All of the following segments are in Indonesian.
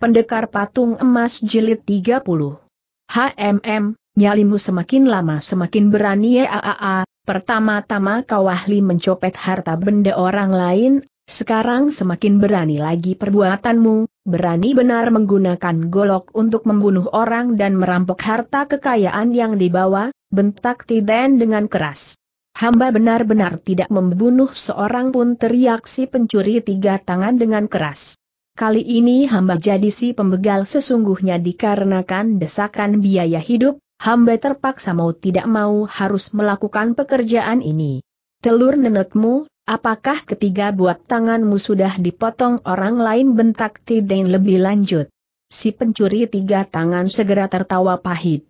Pendekar Patung Emas Jilid 30. HMM, nyalimu semakin lama semakin berani ya AAA, pertama-tama kau ahli mencopet harta benda orang lain, sekarang semakin berani lagi perbuatanmu, berani benar menggunakan golok untuk membunuh orang dan merampok harta kekayaan yang dibawa, bentak Tiden dengan keras. Hamba benar-benar tidak membunuh seorang pun teriak si pencuri tiga tangan dengan keras kali ini hamba jadi si pembegal sesungguhnya dikarenakan desakan biaya hidup, hamba terpaksa mau tidak mau harus melakukan pekerjaan ini. Telur nenekmu, apakah ketiga buat tanganmu sudah dipotong orang lain bentak Tidane lebih lanjut. Si pencuri tiga tangan segera tertawa pahit.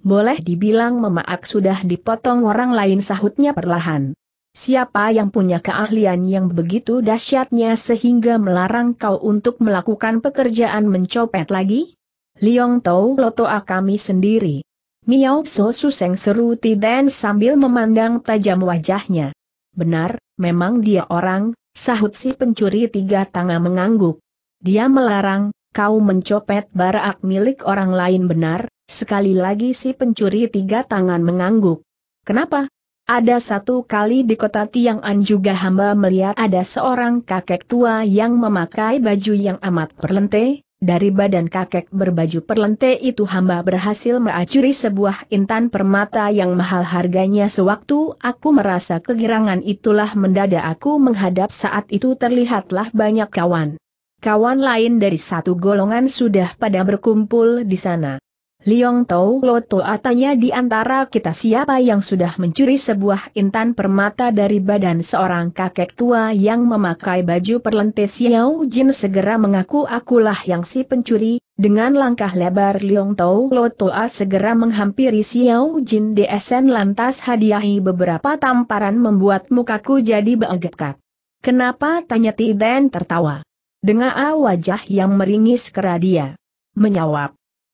Boleh dibilang memaak sudah dipotong orang lain sahutnya perlahan. Siapa yang punya keahlian yang begitu dahsyatnya sehingga melarang kau untuk melakukan pekerjaan mencopet lagi? Liong Tau Loto ah, kami sendiri. Miao So Suseng seru Tiden sambil memandang tajam wajahnya. Benar, memang dia orang, sahut si pencuri tiga tangan mengangguk. Dia melarang, kau mencopet barak milik orang lain benar, sekali lagi si pencuri tiga tangan mengangguk. Kenapa, ada satu kali di kota Tiang'an juga hamba melihat ada seorang kakek tua yang memakai baju yang amat perlente, dari badan kakek berbaju perlente itu hamba berhasil mengacuri sebuah intan permata yang mahal harganya sewaktu aku merasa kegirangan itulah mendadak aku menghadap saat itu terlihatlah banyak kawan. Kawan lain dari satu golongan sudah pada berkumpul di sana. Liong Tau Loto atanya di antara kita siapa yang sudah mencuri sebuah intan permata dari badan seorang kakek tua yang memakai baju perlentis Xiao Jin segera mengaku akulah yang si pencuri, dengan langkah lebar Liong Tau Loto A segera menghampiri Xiao Jin DSN lantas hadiahi beberapa tamparan membuat mukaku jadi beegekak. Kenapa tanya Tiden tertawa? Dengan wajah yang meringis kera dia.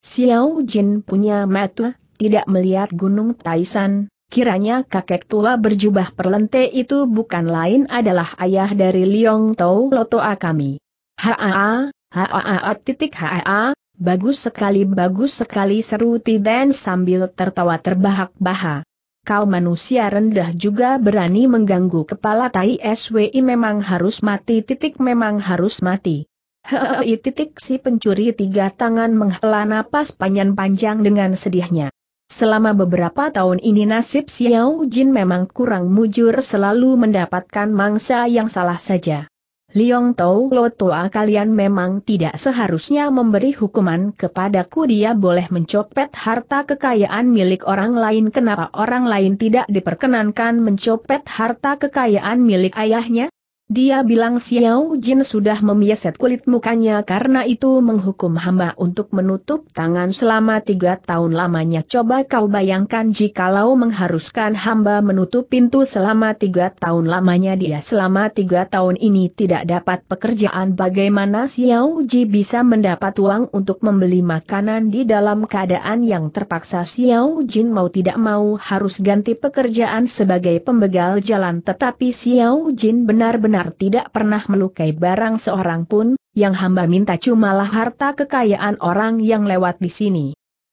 Xiao Jin punya mata, tidak melihat gunung Taisan, kiranya kakek tua berjubah perlente itu bukan lain adalah ayah dari Liong Tau Lotoa kami. Haa, haa titik haa, bagus sekali bagus sekali seru Tiden sambil tertawa terbahak-bahak. Kau manusia rendah juga berani mengganggu kepala Tai SWI memang harus mati titik memang harus mati. Hei iya, titik si pencuri tiga tangan menghela napas panjang-panjang dengan sedihnya. Selama beberapa tahun ini nasib Xiao Jin memang kurang mujur selalu mendapatkan mangsa yang salah saja. Liong Tau Lo Tua kalian memang tidak seharusnya memberi hukuman kepadaku dia boleh mencopet harta kekayaan milik orang lain kenapa orang lain tidak diperkenankan mencopet harta kekayaan milik ayahnya? Dia bilang Xiao Jin sudah memieset kulit mukanya karena itu menghukum hamba untuk menutup tangan selama tiga tahun lamanya. Coba kau bayangkan jikalau mengharuskan hamba menutup pintu selama tiga tahun lamanya dia selama tiga tahun ini tidak dapat pekerjaan bagaimana Xiao Ji bisa mendapat uang untuk membeli makanan di dalam keadaan yang terpaksa Xiao Jin mau tidak mau harus ganti pekerjaan sebagai pembegal jalan tetapi Xiao Jin benar-benar benar tidak pernah melukai barang seorang pun, yang hamba minta cumalah harta kekayaan orang yang lewat di sini.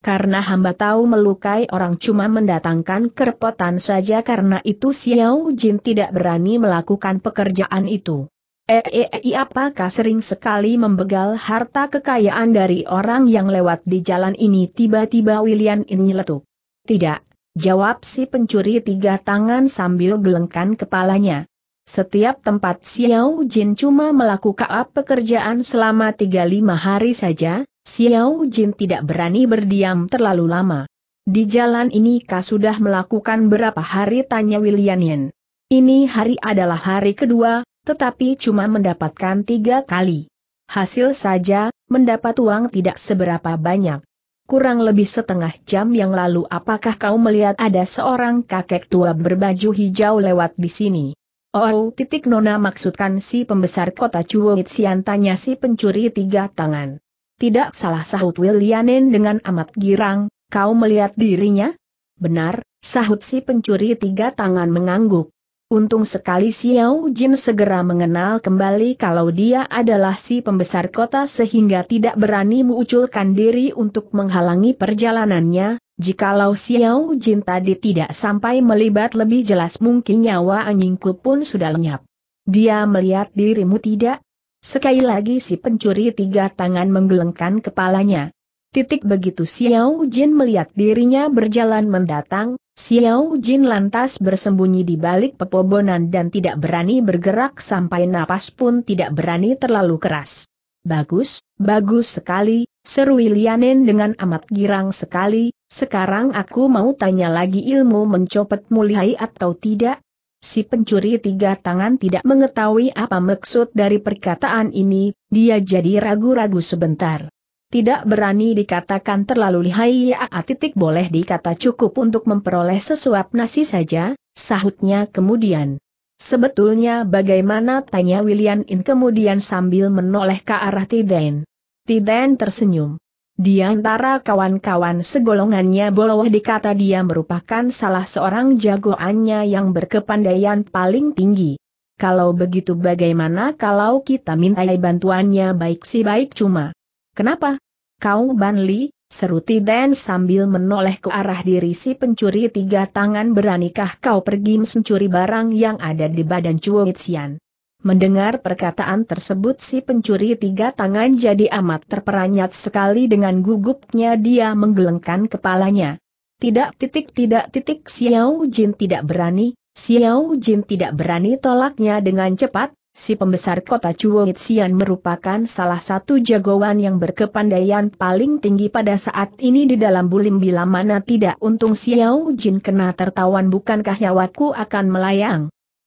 Karena hamba tahu melukai orang cuma mendatangkan kerepotan saja karena itu Xiao Jin tidak berani melakukan pekerjaan itu. EEI eh, eh, eh, apakah sering sekali membegal harta kekayaan dari orang yang lewat di jalan ini tiba-tiba William ini letup. Tidak, jawab si pencuri tiga tangan sambil gelengkan kepalanya. Setiap tempat Xiao Jin cuma melakukan pekerjaan selama 35 hari saja, Xiao Jin tidak berani berdiam terlalu lama. Di jalan ini kah sudah melakukan berapa hari tanya William Yen. Ini hari adalah hari kedua, tetapi cuma mendapatkan tiga kali. Hasil saja, mendapat uang tidak seberapa banyak. Kurang lebih setengah jam yang lalu apakah kau melihat ada seorang kakek tua berbaju hijau lewat di sini? Oh, oh, titik Nona maksudkan si pembesar kota Chuo siantanya tanya si pencuri tiga tangan. Tidak salah sahut Wilianen dengan amat girang, kau melihat dirinya? Benar, sahut si pencuri tiga tangan mengangguk. Untung sekali Xiao Jin segera mengenal kembali kalau dia adalah si pembesar kota sehingga tidak berani menguculkan diri untuk menghalangi perjalanannya, Jikalau Xiao Jin tadi tidak sampai melibat lebih jelas mungkin nyawa anjingku pun sudah lenyap. Dia melihat dirimu tidak? Sekali lagi si pencuri tiga tangan menggelengkan kepalanya. Titik begitu Xiao Jin melihat dirinya berjalan mendatang, Xiao Jin lantas bersembunyi di balik pepohonan dan tidak berani bergerak sampai napas pun tidak berani terlalu keras. Bagus, bagus sekali, Seru Lianen dengan amat girang sekali, sekarang aku mau tanya lagi ilmu mencopet mulihai atau tidak? Si pencuri tiga tangan tidak mengetahui apa maksud dari perkataan ini, dia jadi ragu-ragu sebentar. Tidak berani dikatakan terlalu lihai ya titik boleh dikata cukup untuk memperoleh sesuap nasi saja, sahutnya kemudian. Sebetulnya bagaimana tanya William In kemudian sambil menoleh ke arah Tiden. Tiden tersenyum. Di antara kawan-kawan segolongannya Bolowah dikata dia merupakan salah seorang jagoannya yang berkepandaian paling tinggi. Kalau begitu bagaimana kalau kita mintai bantuannya baik si baik cuma. Kenapa? Kau Banli, seru Tiden sambil menoleh ke arah diri si pencuri tiga tangan beranikah kau pergi mencuri barang yang ada di badan Chuo Xian. Mendengar perkataan tersebut si pencuri tiga tangan jadi amat terperanjat sekali dengan gugupnya dia menggelengkan kepalanya. Tidak titik tidak titik Xiao Jin tidak berani, Xiao Jin tidak berani tolaknya dengan cepat, si pembesar kota Chuoit Xian merupakan salah satu jagoan yang berkepandaian paling tinggi pada saat ini di dalam bulim bila mana tidak untung Xiao Jin kena tertawan bukankah nyawaku akan melayang.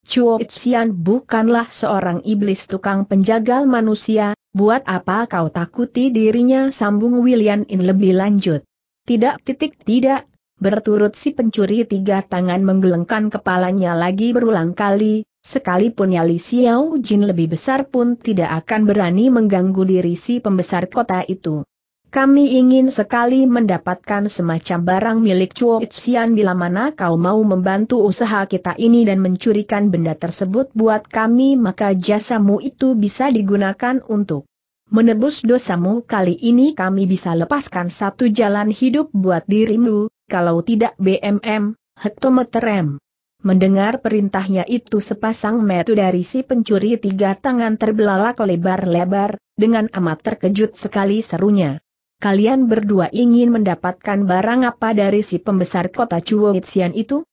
Chuo Xian bukanlah seorang iblis tukang penjagal manusia, buat apa kau takuti dirinya sambung William In lebih lanjut. Tidak titik tidak, berturut si pencuri tiga tangan menggelengkan kepalanya lagi berulang kali, sekalipun nyali Xiao Jin lebih besar pun tidak akan berani mengganggu diri si pembesar kota itu. Kami ingin sekali mendapatkan semacam barang milik Chuo Xian bila mana kau mau membantu usaha kita ini dan mencurikan benda tersebut buat kami maka jasamu itu bisa digunakan untuk menebus dosamu kali ini kami bisa lepaskan satu jalan hidup buat dirimu, kalau tidak BMM, hektometer M. Mendengar perintahnya itu sepasang metu dari si pencuri tiga tangan terbelalak lebar-lebar, dengan amat terkejut sekali serunya kalian berdua ingin mendapatkan barang apa dari si pembesar kota Chuoitsian itu?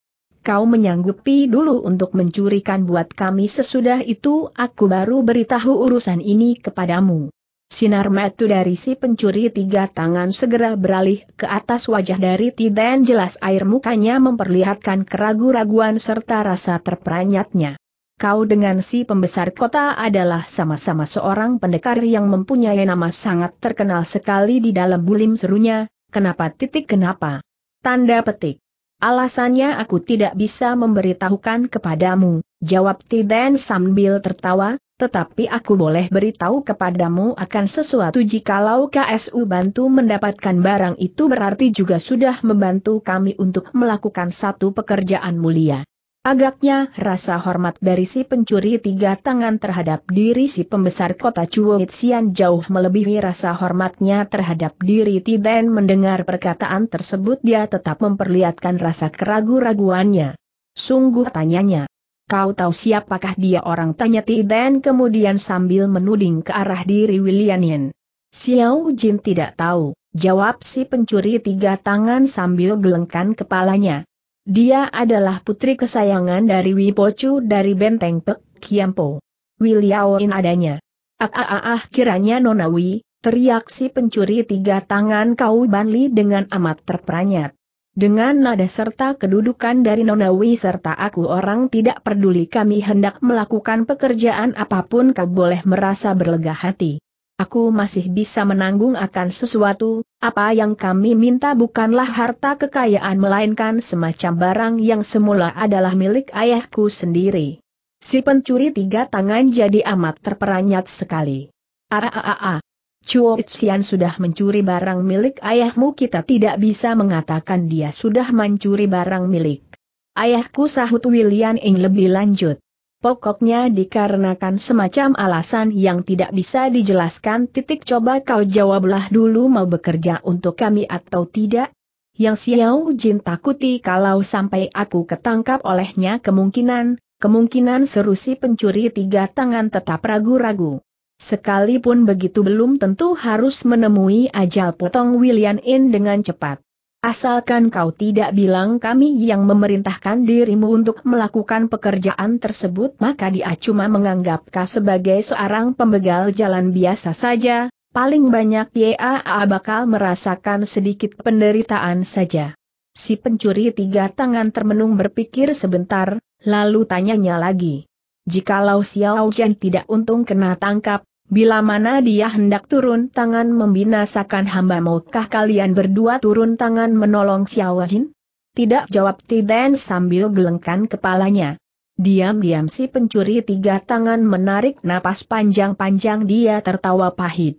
Kau menyanggupi dulu untuk mencurikan buat kami sesudah itu aku baru beritahu urusan ini kepadamu. Sinar metu dari si pencuri tiga tangan segera beralih ke atas wajah dari Ti jelas air mukanya memperlihatkan keraguan raguan serta rasa terperanyatnya kau dengan si pembesar kota adalah sama-sama seorang pendekar yang mempunyai nama sangat terkenal sekali di dalam bulim serunya, kenapa titik kenapa? Tanda petik. Alasannya aku tidak bisa memberitahukan kepadamu, jawab Tiden sambil tertawa, tetapi aku boleh beritahu kepadamu akan sesuatu jikalau KSU bantu mendapatkan barang itu berarti juga sudah membantu kami untuk melakukan satu pekerjaan mulia. Agaknya rasa hormat dari si pencuri tiga tangan terhadap diri si pembesar kota Chuoitsian jauh melebihi rasa hormatnya terhadap diri Tiden mendengar perkataan tersebut dia tetap memperlihatkan rasa keragu-raguannya. Sungguh tanyanya. Kau tahu siapakah dia orang tanya Tiden kemudian sambil menuding ke arah diri Wilianin. Xiao Jin tidak tahu, jawab si pencuri tiga tangan sambil gelengkan kepalanya. Dia adalah putri kesayangan dari Wipocu dari Benteng Pek, Kiampo. Wiliawin adanya. Ah ah ah, ah kiranya Nonawi, teriak si pencuri tiga tangan kau Banli dengan amat terperanyat. Dengan nada serta kedudukan dari Nonawi serta aku orang tidak peduli kami hendak melakukan pekerjaan apapun kau boleh merasa berlega hati. Aku masih bisa menanggung akan sesuatu, apa yang kami minta bukanlah harta kekayaan melainkan semacam barang yang semula adalah milik ayahku sendiri. Si pencuri tiga tangan jadi amat terperanjat sekali. Aaaa. Chuo Xian sudah mencuri barang milik ayahmu kita tidak bisa mengatakan dia sudah mencuri barang milik. Ayahku sahut William Ing lebih lanjut. Pokoknya dikarenakan semacam alasan yang tidak bisa dijelaskan titik coba kau jawablah dulu mau bekerja untuk kami atau tidak? Yang Xiao Jin takuti kalau sampai aku ketangkap olehnya kemungkinan, kemungkinan seru si pencuri tiga tangan tetap ragu-ragu. Sekalipun begitu belum tentu harus menemui ajal potong William In dengan cepat. Asalkan kau tidak bilang kami yang memerintahkan dirimu untuk melakukan pekerjaan tersebut maka dia cuma menganggap kau sebagai seorang pembegal jalan biasa saja, paling banyak YAA bakal merasakan sedikit penderitaan saja. Si pencuri tiga tangan termenung berpikir sebentar, lalu tanyanya lagi. Jikalau Xiao Zhen tidak untung kena tangkap, Bila mana dia hendak turun tangan membinasakan hamba maukah kalian berdua turun tangan menolong Xiao Jin? Tidak jawab Tiden sambil gelengkan kepalanya. Diam-diam si pencuri tiga tangan menarik napas panjang-panjang dia tertawa pahit.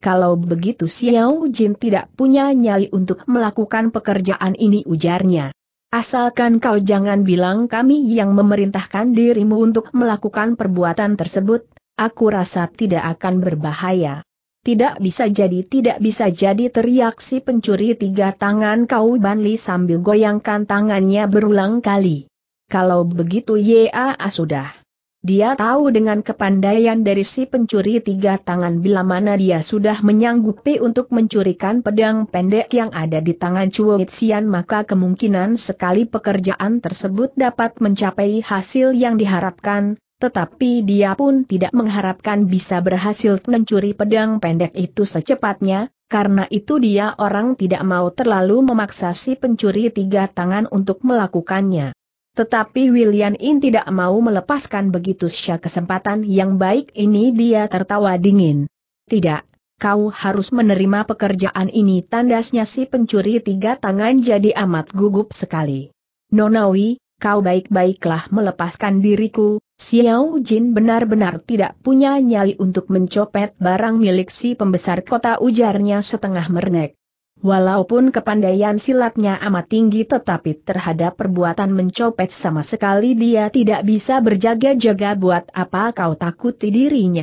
Kalau begitu Xiao Jin tidak punya nyali untuk melakukan pekerjaan ini ujarnya. Asalkan kau jangan bilang kami yang memerintahkan dirimu untuk melakukan perbuatan tersebut, aku rasa tidak akan berbahaya. Tidak bisa jadi tidak bisa jadi teriak si pencuri tiga tangan kau Banli sambil goyangkan tangannya berulang kali. Kalau begitu ya sudah. Dia tahu dengan kepandaian dari si pencuri tiga tangan bila mana dia sudah menyanggupi untuk mencurikan pedang pendek yang ada di tangan Chuo Itzian maka kemungkinan sekali pekerjaan tersebut dapat mencapai hasil yang diharapkan, tetapi dia pun tidak mengharapkan bisa berhasil mencuri pedang pendek itu secepatnya, karena itu dia orang tidak mau terlalu memaksa si pencuri tiga tangan untuk melakukannya. Tetapi William In tidak mau melepaskan begitu saja kesempatan yang baik ini dia tertawa dingin. Tidak, kau harus menerima pekerjaan ini tandasnya si pencuri tiga tangan jadi amat gugup sekali. Nonawi, kau baik-baiklah melepaskan diriku, Xiao Jin benar-benar tidak punya nyali untuk mencopet barang milik si pembesar kota ujarnya setengah merengek. Walaupun kepandaian silatnya amat tinggi tetapi terhadap perbuatan mencopet sama sekali dia tidak bisa berjaga-jaga buat apa kau takuti dirinya.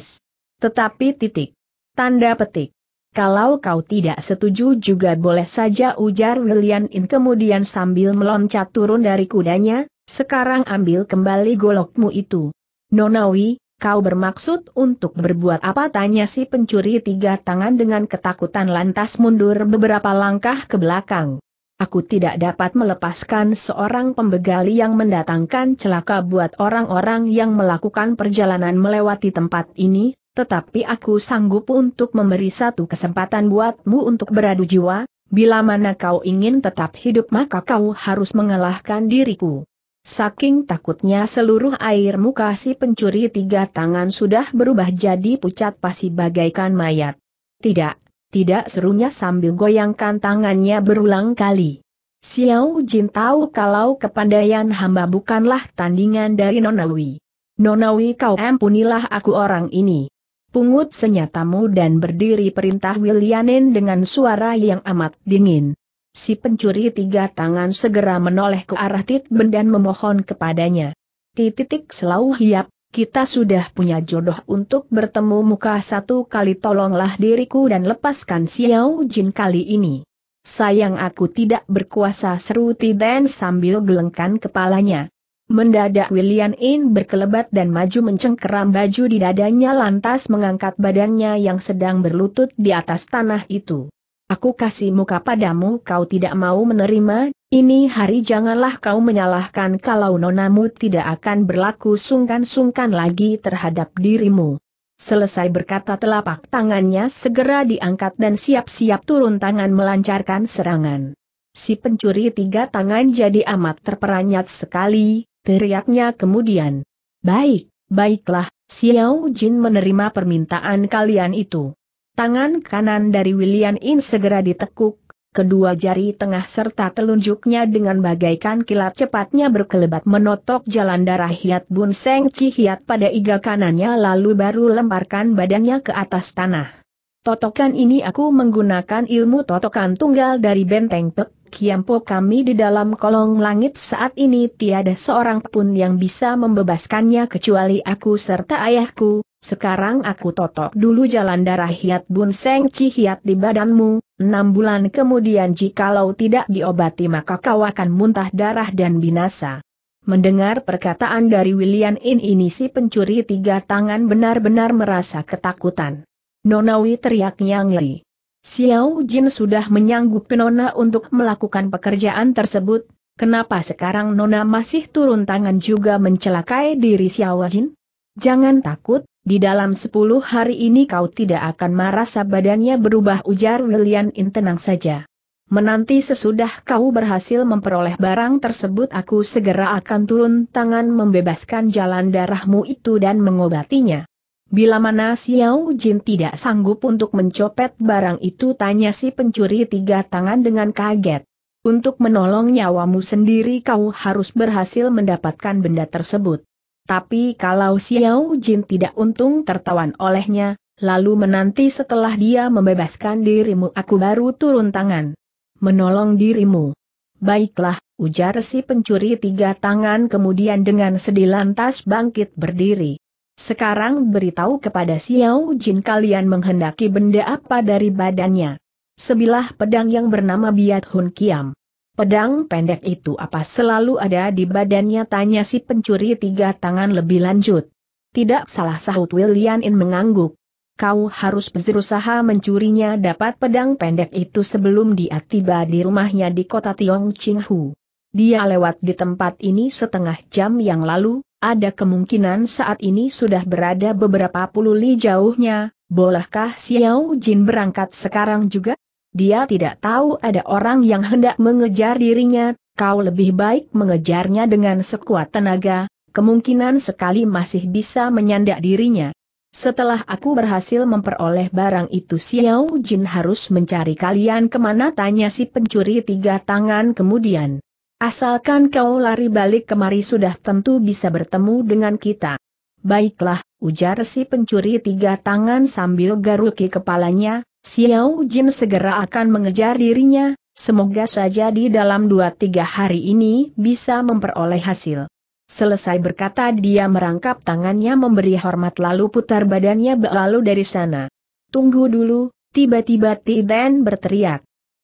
Tetapi titik. Tanda petik. Kalau kau tidak setuju juga boleh saja ujar William In kemudian sambil meloncat turun dari kudanya, sekarang ambil kembali golokmu itu. Nonawi, kau bermaksud untuk berbuat apa tanya si pencuri tiga tangan dengan ketakutan lantas mundur beberapa langkah ke belakang. Aku tidak dapat melepaskan seorang pembegali yang mendatangkan celaka buat orang-orang yang melakukan perjalanan melewati tempat ini, tetapi aku sanggup untuk memberi satu kesempatan buatmu untuk beradu jiwa, bila mana kau ingin tetap hidup maka kau harus mengalahkan diriku. Saking takutnya seluruh air muka si pencuri tiga tangan sudah berubah jadi pucat pasi bagaikan mayat. Tidak, tidak serunya sambil goyangkan tangannya berulang kali. Xiao Jin tahu kalau kepandaian hamba bukanlah tandingan dari Nonawi. Nonawi kau ampunilah aku orang ini pungut senyatamu dan berdiri perintah Willianen dengan suara yang amat dingin. Si pencuri tiga tangan segera menoleh ke arah Tit Ben dan memohon kepadanya. Titik selau hiap, kita sudah punya jodoh untuk bertemu muka satu kali tolonglah diriku dan lepaskan Xiao Jin kali ini. Sayang aku tidak berkuasa seru Tiden sambil gelengkan kepalanya. Mendadak William In berkelebat dan maju mencengkeram baju di dadanya lantas mengangkat badannya yang sedang berlutut di atas tanah itu. Aku kasih muka padamu kau tidak mau menerima, ini hari janganlah kau menyalahkan kalau nonamu tidak akan berlaku sungkan-sungkan lagi terhadap dirimu. Selesai berkata telapak tangannya segera diangkat dan siap-siap turun tangan melancarkan serangan. Si pencuri tiga tangan jadi amat terperanyat sekali, teriaknya kemudian. Baik, baiklah, Xiao Jin menerima permintaan kalian itu. Tangan kanan dari William In segera ditekuk, kedua jari tengah serta telunjuknya dengan bagaikan kilat cepatnya berkelebat menotok jalan darah Hiat Bun Seng Chi Hiat pada iga kanannya lalu baru lemparkan badannya ke atas tanah. Totokan ini aku menggunakan ilmu totokan tunggal dari benteng pek, Kiampo kami di dalam kolong langit saat ini tiada seorang pun yang bisa membebaskannya kecuali aku serta ayahku, sekarang aku totok dulu jalan darah hiat bun seng cihiat di badanmu, enam bulan kemudian jikalau tidak diobati maka kau akan muntah darah dan binasa. Mendengar perkataan dari William In ini si pencuri tiga tangan benar-benar merasa ketakutan. Nonawi teriaknya ngeri. Xiao Jin sudah menyanggupi Nona untuk melakukan pekerjaan tersebut, kenapa sekarang Nona masih turun tangan juga mencelakai diri Xiao Jin? Jangan takut, di dalam sepuluh hari ini kau tidak akan merasa badannya berubah ujar William In tenang saja. Menanti sesudah kau berhasil memperoleh barang tersebut aku segera akan turun tangan membebaskan jalan darahmu itu dan mengobatinya. Bila mana Xiao Jin tidak sanggup untuk mencopet barang itu tanya si pencuri tiga tangan dengan kaget. Untuk menolong nyawamu sendiri kau harus berhasil mendapatkan benda tersebut. Tapi kalau Xiao Jin tidak untung tertawan olehnya, lalu menanti setelah dia membebaskan dirimu aku baru turun tangan. Menolong dirimu. Baiklah, ujar si pencuri tiga tangan kemudian dengan sedih lantas bangkit berdiri. Sekarang beritahu kepada Xiao Jin kalian menghendaki benda apa dari badannya. Sebilah pedang yang bernama Biat Hun Kiam. Pedang pendek itu apa selalu ada di badannya tanya si pencuri tiga tangan lebih lanjut. Tidak salah sahut William In mengangguk. Kau harus berusaha mencurinya dapat pedang pendek itu sebelum dia tiba di rumahnya di kota Tiong Ching Hu. Dia lewat di tempat ini setengah jam yang lalu, ada kemungkinan saat ini sudah berada beberapa puluh li jauhnya, bolehkah Xiao Jin berangkat sekarang juga? Dia tidak tahu ada orang yang hendak mengejar dirinya, kau lebih baik mengejarnya dengan sekuat tenaga, kemungkinan sekali masih bisa menyandak dirinya. Setelah aku berhasil memperoleh barang itu Xiao Jin harus mencari kalian kemana tanya si pencuri tiga tangan kemudian. Asalkan kau lari balik kemari sudah tentu bisa bertemu dengan kita. Baiklah, ujar si pencuri tiga tangan sambil garuki kepalanya, Xiao Jin segera akan mengejar dirinya, semoga saja di dalam dua tiga hari ini bisa memperoleh hasil. Selesai berkata dia merangkap tangannya memberi hormat lalu putar badannya berlalu dari sana. Tunggu dulu, tiba-tiba Tiden berteriak.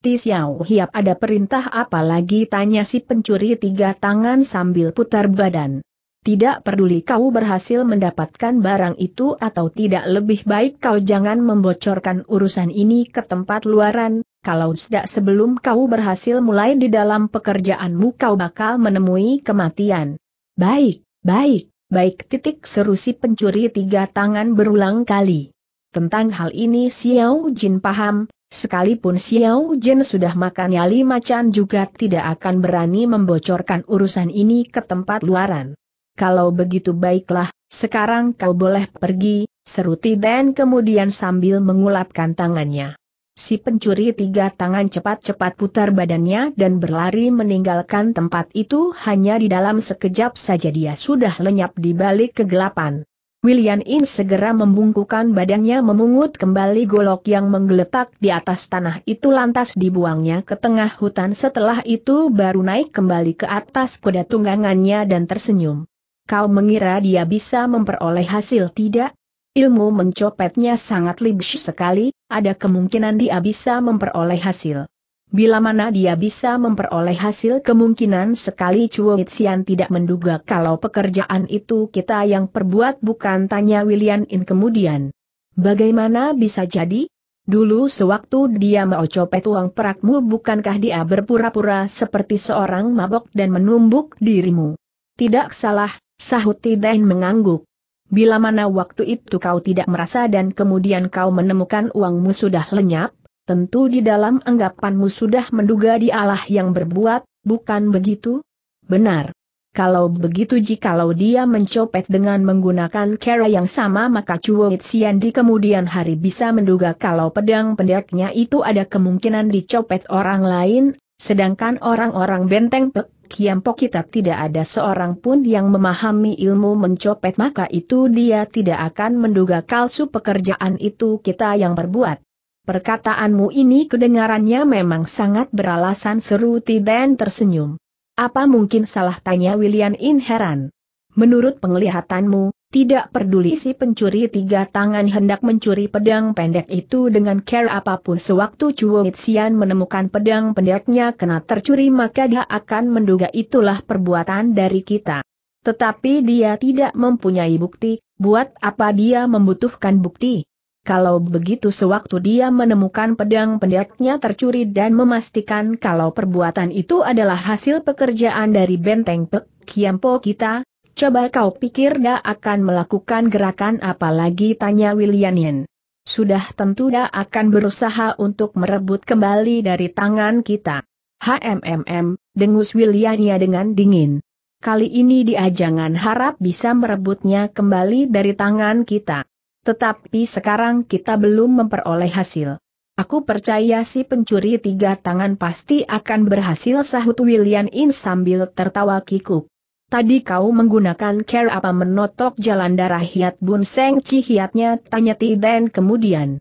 Ti Xiao Hiap ada perintah apa lagi tanya si pencuri tiga tangan sambil putar badan. Tidak peduli kau berhasil mendapatkan barang itu atau tidak lebih baik kau jangan membocorkan urusan ini ke tempat luaran, kalau tidak sebelum kau berhasil mulai di dalam pekerjaanmu kau bakal menemui kematian. Baik, baik, baik titik seru si pencuri tiga tangan berulang kali. Tentang hal ini Xiao Jin paham, Sekalipun Xiao Jin sudah makannya lima can juga tidak akan berani membocorkan urusan ini ke tempat luaran. Kalau begitu baiklah, sekarang kau boleh pergi, seru Tiden kemudian sambil mengulapkan tangannya. Si pencuri tiga tangan cepat-cepat putar badannya dan berlari meninggalkan tempat itu hanya di dalam sekejap saja dia sudah lenyap di balik kegelapan. William In segera membungkukan badannya memungut kembali golok yang menggeletak di atas tanah itu lantas dibuangnya ke tengah hutan setelah itu baru naik kembali ke atas kuda tunggangannya dan tersenyum. Kau mengira dia bisa memperoleh hasil tidak? Ilmu mencopetnya sangat libis sekali, ada kemungkinan dia bisa memperoleh hasil. Bila mana dia bisa memperoleh hasil kemungkinan sekali Chuo sian tidak menduga kalau pekerjaan itu kita yang perbuat bukan tanya William In kemudian. Bagaimana bisa jadi? Dulu sewaktu dia mau copet uang perakmu bukankah dia berpura-pura seperti seorang mabok dan menumbuk dirimu? Tidak salah, sahut Tidain mengangguk. Bila mana waktu itu kau tidak merasa dan kemudian kau menemukan uangmu sudah lenyap, Tentu di dalam anggapanmu sudah menduga dialah yang berbuat, bukan begitu? Benar. Kalau begitu jikalau dia mencopet dengan menggunakan cara yang sama maka Chuo Sian di kemudian hari bisa menduga kalau pedang pendeknya itu ada kemungkinan dicopet orang lain, sedangkan orang-orang benteng Pek Kiampo kita tidak ada seorang pun yang memahami ilmu mencopet maka itu dia tidak akan menduga kalsu pekerjaan itu kita yang berbuat. Perkataanmu ini kedengarannya memang sangat beralasan seru Tiden tersenyum. Apa mungkin salah tanya William In heran. Menurut penglihatanmu, tidak peduli si pencuri tiga tangan hendak mencuri pedang pendek itu dengan care apapun sewaktu Chuo Mitsian menemukan pedang pendeknya kena tercuri maka dia akan menduga itulah perbuatan dari kita. Tetapi dia tidak mempunyai bukti, buat apa dia membutuhkan bukti? Kalau begitu sewaktu dia menemukan pedang pendeknya tercuri dan memastikan kalau perbuatan itu adalah hasil pekerjaan dari benteng Pek Kiampo kita, coba kau pikir dia akan melakukan gerakan apalagi lagi tanya Wilianin. Sudah tentu dia akan berusaha untuk merebut kembali dari tangan kita. HMMM, dengus Williania dengan dingin. Kali ini dia jangan harap bisa merebutnya kembali dari tangan kita. Tetapi sekarang kita belum memperoleh hasil. Aku percaya si pencuri tiga tangan pasti akan berhasil sahut William In sambil tertawa kikuk. Tadi kau menggunakan care apa menotok jalan darah hiat bun seng cihiatnya tanya ti kemudian.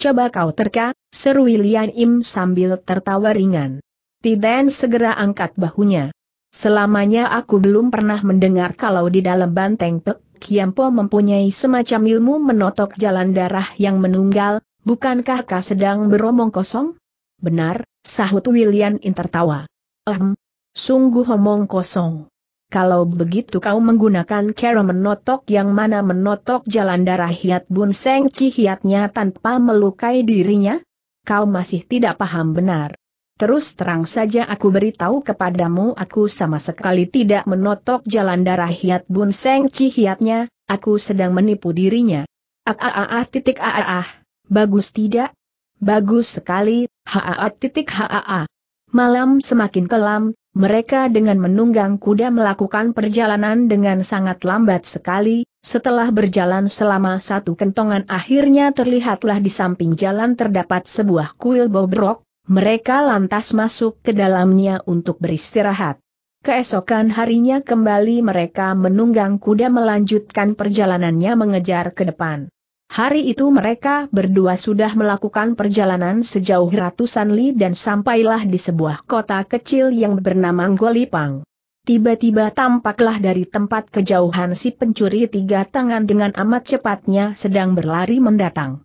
Coba kau terka, seru William Im sambil tertawa ringan. Tiden segera angkat bahunya. Selamanya aku belum pernah mendengar kalau di dalam banteng Pek Kiampo mempunyai semacam ilmu menotok jalan darah yang menunggal, bukankah kau sedang beromong kosong? Benar, sahut William intertawa. Ehm, sungguh omong kosong. Kalau begitu kau menggunakan cara menotok yang mana menotok jalan darah Hiat Bun Seng cihiatnya tanpa melukai dirinya? Kau masih tidak paham benar. Terus terang saja aku beritahu kepadamu aku sama sekali tidak menotok jalan darah Hiat Bun Seng cihiatnya, aku sedang menipu dirinya. Aaah, ah, ah, ah, titik aaah, bagus tidak? Bagus sekali, haaah titik haa. Malam semakin kelam, mereka dengan menunggang kuda melakukan perjalanan dengan sangat lambat sekali, setelah berjalan selama satu kentongan akhirnya terlihatlah di samping jalan terdapat sebuah kuil bobrok, mereka lantas masuk ke dalamnya untuk beristirahat. Keesokan harinya kembali mereka menunggang kuda melanjutkan perjalanannya mengejar ke depan. Hari itu mereka berdua sudah melakukan perjalanan sejauh ratusan li dan sampailah di sebuah kota kecil yang bernama Golipang. Tiba-tiba tampaklah dari tempat kejauhan si pencuri tiga tangan dengan amat cepatnya sedang berlari mendatang.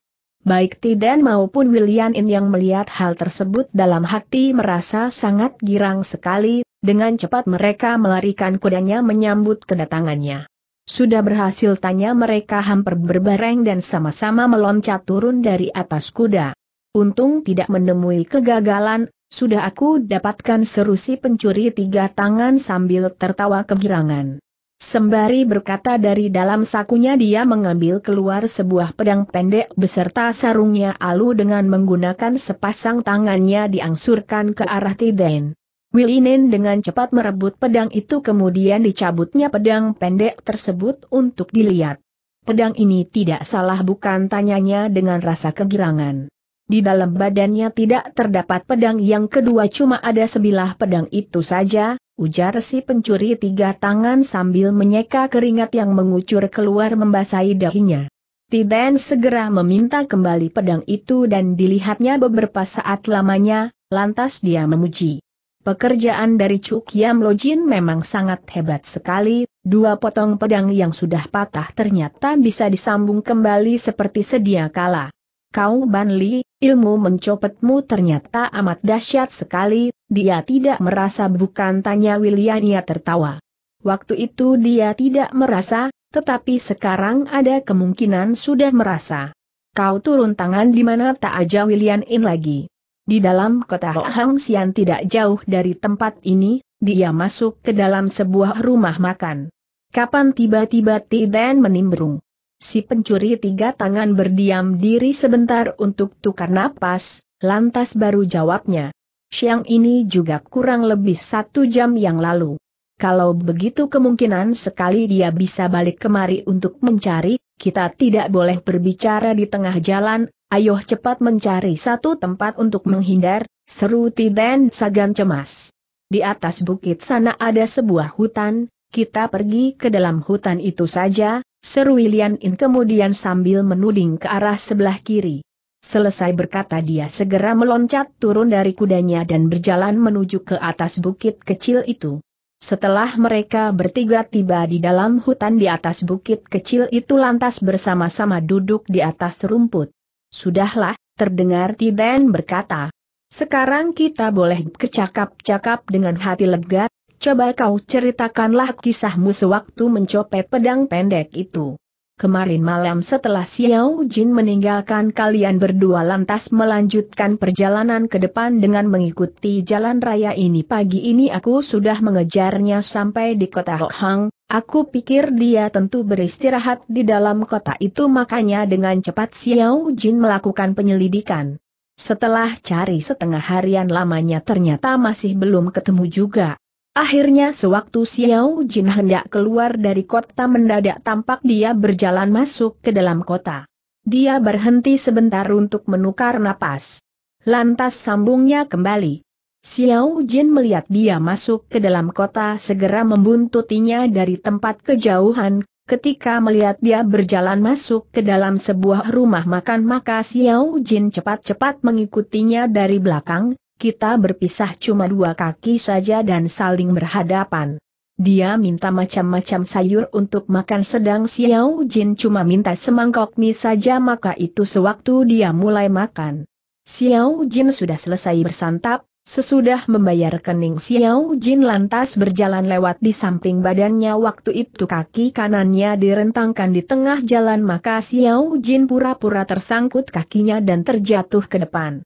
Baik Tiden maupun William In yang melihat hal tersebut dalam hati merasa sangat girang sekali, dengan cepat mereka melarikan kudanya menyambut kedatangannya. Sudah berhasil tanya mereka hampir berbareng dan sama-sama meloncat turun dari atas kuda. Untung tidak menemui kegagalan, sudah aku dapatkan serusi pencuri tiga tangan sambil tertawa kegirangan. Sembari berkata dari dalam sakunya dia mengambil keluar sebuah pedang pendek beserta sarungnya alu dengan menggunakan sepasang tangannya diangsurkan ke arah Tiden. Wilinin dengan cepat merebut pedang itu kemudian dicabutnya pedang pendek tersebut untuk dilihat. Pedang ini tidak salah bukan tanyanya dengan rasa kegirangan. Di dalam badannya tidak terdapat pedang yang kedua cuma ada sebilah pedang itu saja, ujar si pencuri tiga tangan sambil menyeka keringat yang mengucur keluar membasahi dahinya. Tiden segera meminta kembali pedang itu dan dilihatnya beberapa saat lamanya, lantas dia memuji. Pekerjaan dari Cuk Yam Lojin memang sangat hebat sekali, dua potong pedang yang sudah patah ternyata bisa disambung kembali seperti sedia kala. Kau Banli, ilmu mencopetmu ternyata amat dahsyat sekali, dia tidak merasa bukan tanya Wiliania tertawa. Waktu itu dia tidak merasa, tetapi sekarang ada kemungkinan sudah merasa. Kau turun tangan di mana tak aja William In lagi. Di dalam kota Hang Sian tidak jauh dari tempat ini, dia masuk ke dalam sebuah rumah makan. Kapan tiba-tiba Tiden menimbrung. Si pencuri tiga tangan berdiam diri sebentar untuk tukar napas, lantas baru jawabnya. Siang ini juga kurang lebih satu jam yang lalu. Kalau begitu kemungkinan sekali dia bisa balik kemari untuk mencari, kita tidak boleh berbicara di tengah jalan, ayo cepat mencari satu tempat untuk menghindar, seru Tiden Sagan cemas. Di atas bukit sana ada sebuah hutan, kita pergi ke dalam hutan itu saja, seru Lian In kemudian sambil menuding ke arah sebelah kiri. Selesai berkata dia segera meloncat turun dari kudanya dan berjalan menuju ke atas bukit kecil itu. Setelah mereka bertiga tiba di dalam hutan di atas bukit kecil itu lantas bersama-sama duduk di atas rumput. Sudahlah, terdengar Tiden berkata. Sekarang kita boleh bercakap-cakap dengan hati lega, coba kau ceritakanlah kisahmu sewaktu mencopet pedang pendek itu. Kemarin malam setelah Xiao Jin meninggalkan kalian berdua lantas melanjutkan perjalanan ke depan dengan mengikuti jalan raya ini pagi ini aku sudah mengejarnya sampai di kota Hohang, aku pikir dia tentu beristirahat di dalam kota itu makanya dengan cepat Xiao Jin melakukan penyelidikan. Setelah cari setengah harian lamanya ternyata masih belum ketemu juga. Akhirnya sewaktu Xiao Jin hendak keluar dari kota mendadak tampak dia berjalan masuk ke dalam kota. Dia berhenti sebentar untuk menukar napas. Lantas sambungnya kembali. Xiao Jin melihat dia masuk ke dalam kota segera membuntutinya dari tempat kejauhan, ketika melihat dia berjalan masuk ke dalam sebuah rumah makan maka Xiao Jin cepat-cepat mengikutinya dari belakang, kita berpisah cuma dua kaki saja dan saling berhadapan. Dia minta macam-macam sayur untuk makan sedang Xiao Jin cuma minta semangkok mie saja maka itu sewaktu dia mulai makan. Xiao Jin sudah selesai bersantap, sesudah membayar kening Xiao Jin lantas berjalan lewat di samping badannya waktu itu kaki kanannya direntangkan di tengah jalan maka Xiao Jin pura-pura tersangkut kakinya dan terjatuh ke depan.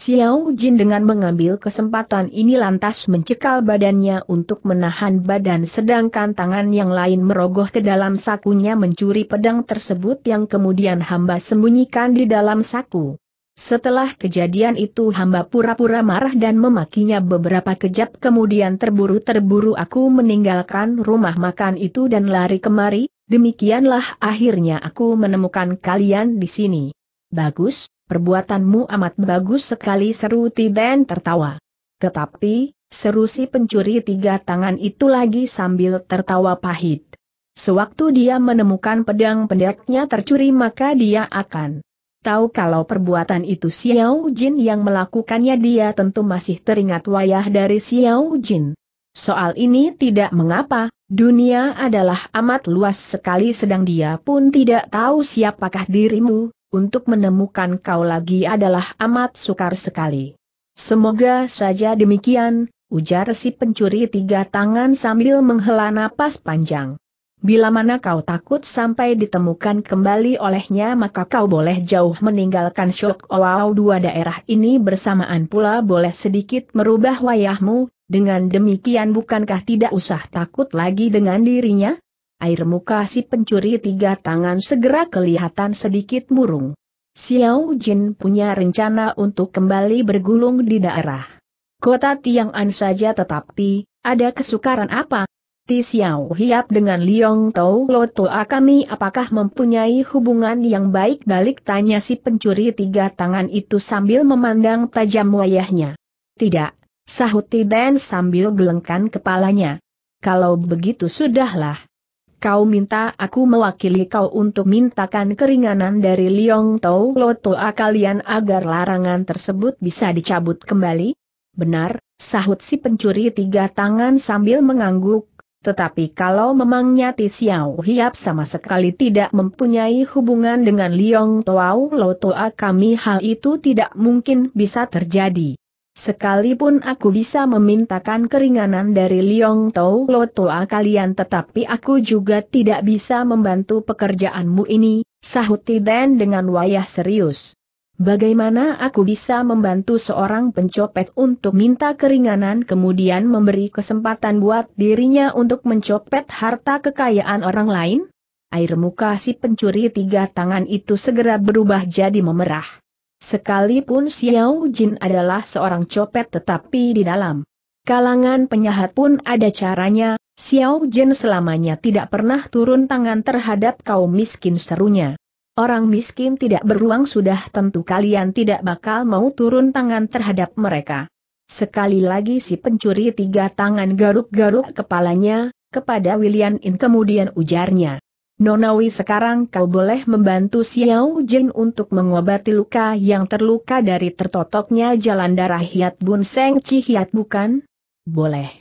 Xiao Jin dengan mengambil kesempatan ini lantas mencekal badannya untuk menahan badan sedangkan tangan yang lain merogoh ke dalam sakunya mencuri pedang tersebut yang kemudian hamba sembunyikan di dalam saku. Setelah kejadian itu hamba pura-pura marah dan memakinya beberapa kejap kemudian terburu-terburu aku meninggalkan rumah makan itu dan lari kemari, demikianlah akhirnya aku menemukan kalian di sini. Bagus, perbuatanmu amat bagus sekali seru Tiben tertawa. Tetapi, seru si pencuri tiga tangan itu lagi sambil tertawa pahit. Sewaktu dia menemukan pedang pendeknya tercuri maka dia akan tahu kalau perbuatan itu Xiao Jin yang melakukannya dia tentu masih teringat wayah dari Xiao Jin. Soal ini tidak mengapa, dunia adalah amat luas sekali sedang dia pun tidak tahu siapakah dirimu, untuk menemukan kau lagi adalah amat sukar sekali. Semoga saja demikian, ujar si pencuri tiga tangan sambil menghela napas panjang. Bila mana kau takut sampai ditemukan kembali olehnya maka kau boleh jauh meninggalkan Syok olau dua daerah ini bersamaan pula boleh sedikit merubah wayahmu, dengan demikian bukankah tidak usah takut lagi dengan dirinya? air muka si pencuri tiga tangan segera kelihatan sedikit murung. Xiao Jin punya rencana untuk kembali bergulung di daerah kota Tiang'an saja tetapi, ada kesukaran apa? Ti Xiao Hiap dengan Liong Tau Loto Akami apakah mempunyai hubungan yang baik balik tanya si pencuri tiga tangan itu sambil memandang tajam wayahnya. Tidak, sahut Ti Dan sambil gelengkan kepalanya. Kalau begitu sudahlah, kau minta aku mewakili kau untuk mintakan keringanan dari Liong Tau Lotoa kalian agar larangan tersebut bisa dicabut kembali? Benar, sahut si pencuri tiga tangan sambil mengangguk, tetapi kalau memangnya Tisiao Hiap sama sekali tidak mempunyai hubungan dengan Liong Tau Lotoa kami hal itu tidak mungkin bisa terjadi. Sekalipun aku bisa memintakan keringanan dari Liong Tau Lo Tua kalian tetapi aku juga tidak bisa membantu pekerjaanmu ini, sahut Tiden dengan wayah serius. Bagaimana aku bisa membantu seorang pencopet untuk minta keringanan kemudian memberi kesempatan buat dirinya untuk mencopet harta kekayaan orang lain? Air muka si pencuri tiga tangan itu segera berubah jadi memerah. Sekalipun Xiao Jin adalah seorang copet tetapi di dalam kalangan penyahat pun ada caranya, Xiao Jin selamanya tidak pernah turun tangan terhadap kaum miskin serunya. Orang miskin tidak beruang sudah tentu kalian tidak bakal mau turun tangan terhadap mereka. Sekali lagi si pencuri tiga tangan garuk-garuk kepalanya, kepada William In kemudian ujarnya. Nonawi sekarang kau boleh membantu Xiao Jin untuk mengobati luka yang terluka dari tertotoknya jalan darah Hiat Bun Seng Chi Hiat bukan? Boleh.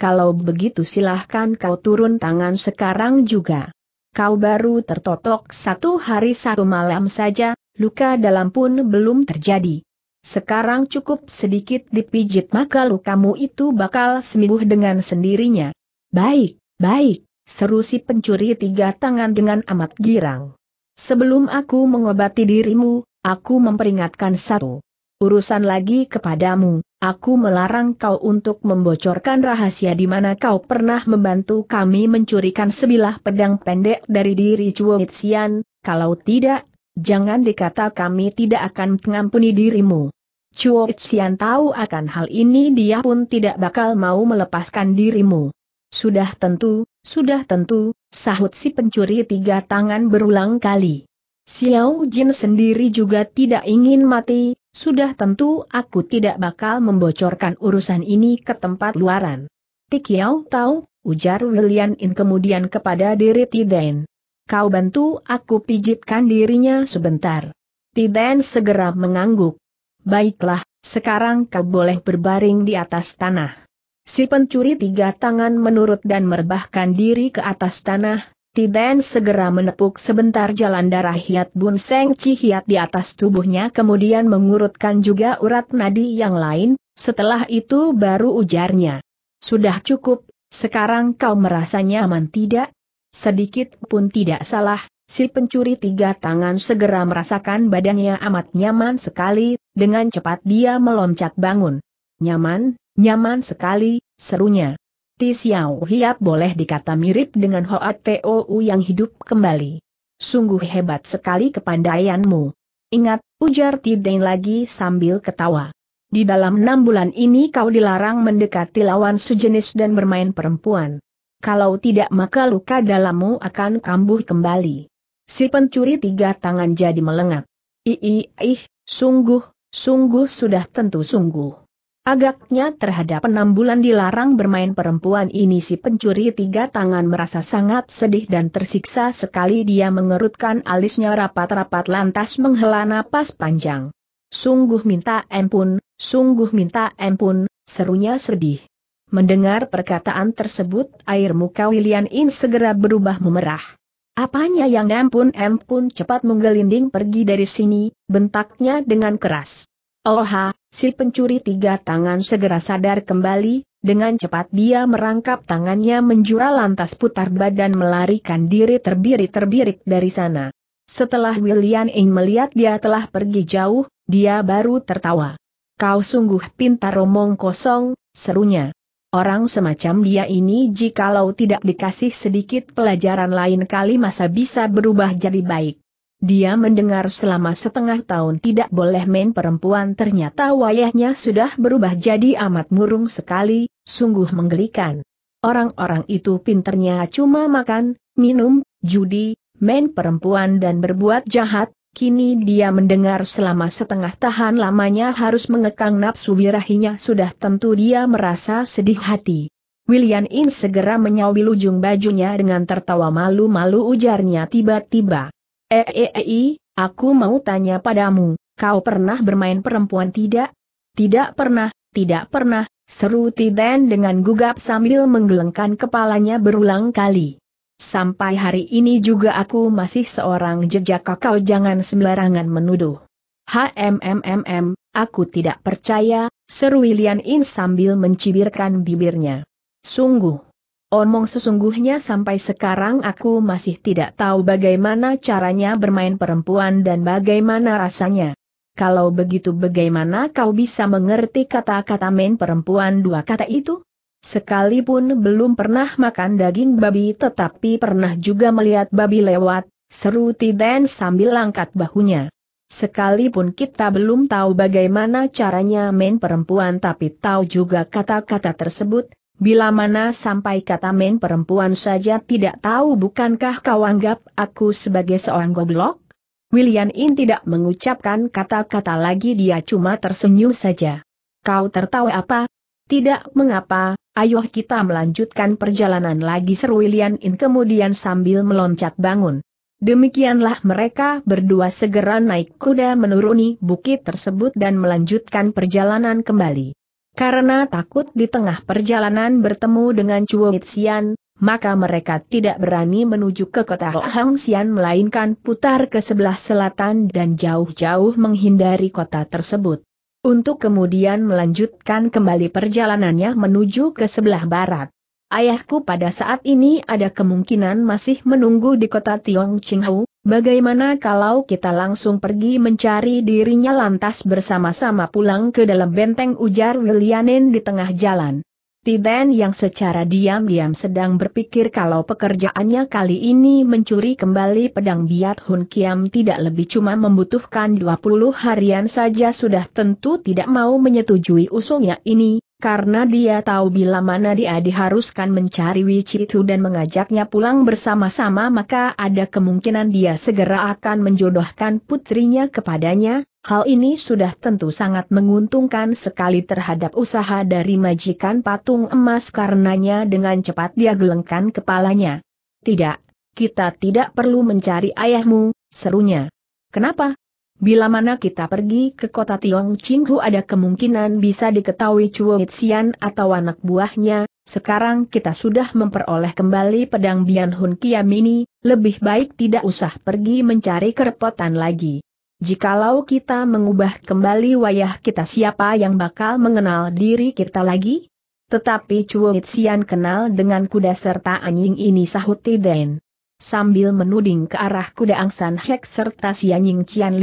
Kalau begitu silahkan kau turun tangan sekarang juga. Kau baru tertotok satu hari satu malam saja, luka dalam pun belum terjadi. Sekarang cukup sedikit dipijit maka lukamu itu bakal sembuh dengan sendirinya. Baik, baik seru si pencuri tiga tangan dengan amat girang. Sebelum aku mengobati dirimu, aku memperingatkan satu urusan lagi kepadamu, aku melarang kau untuk membocorkan rahasia di mana kau pernah membantu kami mencurikan sebilah pedang pendek dari diri Cuomitsian, kalau tidak, jangan dikata kami tidak akan mengampuni dirimu. Cuomitsian tahu akan hal ini dia pun tidak bakal mau melepaskan dirimu. Sudah tentu, sudah tentu, sahut si pencuri tiga tangan berulang kali. Xiao Jin sendiri juga tidak ingin mati, sudah tentu aku tidak bakal membocorkan urusan ini ke tempat luaran. Tik tahu, ujar William In kemudian kepada diri Tiden. Kau bantu aku pijitkan dirinya sebentar. Tiden segera mengangguk. Baiklah, sekarang kau boleh berbaring di atas tanah. Si pencuri tiga tangan menurut dan merebahkan diri ke atas tanah, Tiden segera menepuk sebentar jalan darah Hiat Bun Seng Chi Hiat di atas tubuhnya kemudian mengurutkan juga urat nadi yang lain, setelah itu baru ujarnya. Sudah cukup, sekarang kau merasa nyaman tidak? Sedikit pun tidak salah, si pencuri tiga tangan segera merasakan badannya amat nyaman sekali, dengan cepat dia meloncat bangun. Nyaman, Nyaman sekali, serunya. Tisiao Hiap boleh dikata mirip dengan Hoa u yang hidup kembali. Sungguh hebat sekali kepandaianmu. Ingat, ujar Ti lagi sambil ketawa. Di dalam enam bulan ini kau dilarang mendekati lawan sejenis dan bermain perempuan. Kalau tidak maka luka dalammu akan kambuh kembali. Si pencuri tiga tangan jadi melengak. Ii, ih, sungguh, sungguh sudah tentu sungguh. Agaknya terhadap enam bulan dilarang bermain perempuan ini si pencuri tiga tangan merasa sangat sedih dan tersiksa sekali dia mengerutkan alisnya rapat-rapat lantas menghela napas panjang. Sungguh minta ampun, sungguh minta ampun, serunya sedih. Mendengar perkataan tersebut air muka William In segera berubah memerah. Apanya yang ampun ampun cepat menggelinding pergi dari sini, bentaknya dengan keras. Oha, si pencuri tiga tangan segera sadar kembali, dengan cepat dia merangkap tangannya menjura lantas putar badan melarikan diri terbirit-terbirit dari sana. Setelah William Ing melihat dia telah pergi jauh, dia baru tertawa. Kau sungguh pintar omong kosong, serunya. Orang semacam dia ini jikalau tidak dikasih sedikit pelajaran lain kali masa bisa berubah jadi baik. Dia mendengar selama setengah tahun tidak boleh main perempuan ternyata wayahnya sudah berubah jadi amat murung sekali, sungguh menggelikan. Orang-orang itu pinternya cuma makan, minum, judi, main perempuan dan berbuat jahat, kini dia mendengar selama setengah tahan lamanya harus mengekang nafsu birahinya sudah tentu dia merasa sedih hati. William In segera menyawil ujung bajunya dengan tertawa malu-malu ujarnya tiba-tiba. Eei, eh, eh, eh, aku mau tanya padamu, kau pernah bermain perempuan tidak? Tidak pernah, tidak pernah, seru Tiden dengan gugap sambil menggelengkan kepalanya berulang kali. Sampai hari ini juga aku masih seorang jejak kau jangan sembarangan menuduh. HMMMM, aku tidak percaya, seru Lian In sambil mencibirkan bibirnya. Sungguh. Omong sesungguhnya sampai sekarang aku masih tidak tahu bagaimana caranya bermain perempuan dan bagaimana rasanya. Kalau begitu bagaimana kau bisa mengerti kata-kata main perempuan dua kata itu? Sekalipun belum pernah makan daging babi tetapi pernah juga melihat babi lewat, seru Tiden sambil langkat bahunya. Sekalipun kita belum tahu bagaimana caranya main perempuan tapi tahu juga kata-kata tersebut, Bila mana sampai kata men perempuan saja tidak tahu bukankah kau anggap aku sebagai seorang goblok? William In tidak mengucapkan kata-kata lagi dia cuma tersenyum saja. Kau tertawa apa? Tidak mengapa, ayo kita melanjutkan perjalanan lagi seru William In kemudian sambil meloncat bangun. Demikianlah mereka berdua segera naik kuda menuruni bukit tersebut dan melanjutkan perjalanan kembali. Karena takut di tengah perjalanan bertemu dengan Chuo Mitsian, maka mereka tidak berani menuju ke kota Xian melainkan putar ke sebelah selatan dan jauh-jauh menghindari kota tersebut. Untuk kemudian melanjutkan kembali perjalanannya menuju ke sebelah barat. Ayahku pada saat ini ada kemungkinan masih menunggu di kota Tiong Qinghu, Bagaimana kalau kita langsung pergi mencari dirinya lantas bersama-sama pulang ke dalam benteng ujar Willianin di tengah jalan. Tiden yang secara diam-diam sedang berpikir kalau pekerjaannya kali ini mencuri kembali pedang biat Hun Kiam tidak lebih cuma membutuhkan 20 harian saja sudah tentu tidak mau menyetujui usulnya ini, karena dia tahu bila mana dia diharuskan mencari Wicitu dan mengajaknya pulang bersama-sama maka ada kemungkinan dia segera akan menjodohkan putrinya kepadanya, hal ini sudah tentu sangat menguntungkan sekali terhadap usaha dari majikan patung emas karenanya dengan cepat dia gelengkan kepalanya. Tidak, kita tidak perlu mencari ayahmu, serunya. Kenapa? Bila mana kita pergi ke kota Tiong Chinghu ada kemungkinan bisa diketahui Chuo Xian atau anak buahnya, sekarang kita sudah memperoleh kembali pedang Bian Hun Kiam ini, lebih baik tidak usah pergi mencari kerepotan lagi. Jikalau kita mengubah kembali wayah kita siapa yang bakal mengenal diri kita lagi? Tetapi Chuo Xian kenal dengan kuda serta anjing ini sahut Tiden sambil menuding ke arah kuda Angsan Hek serta Sianying Cian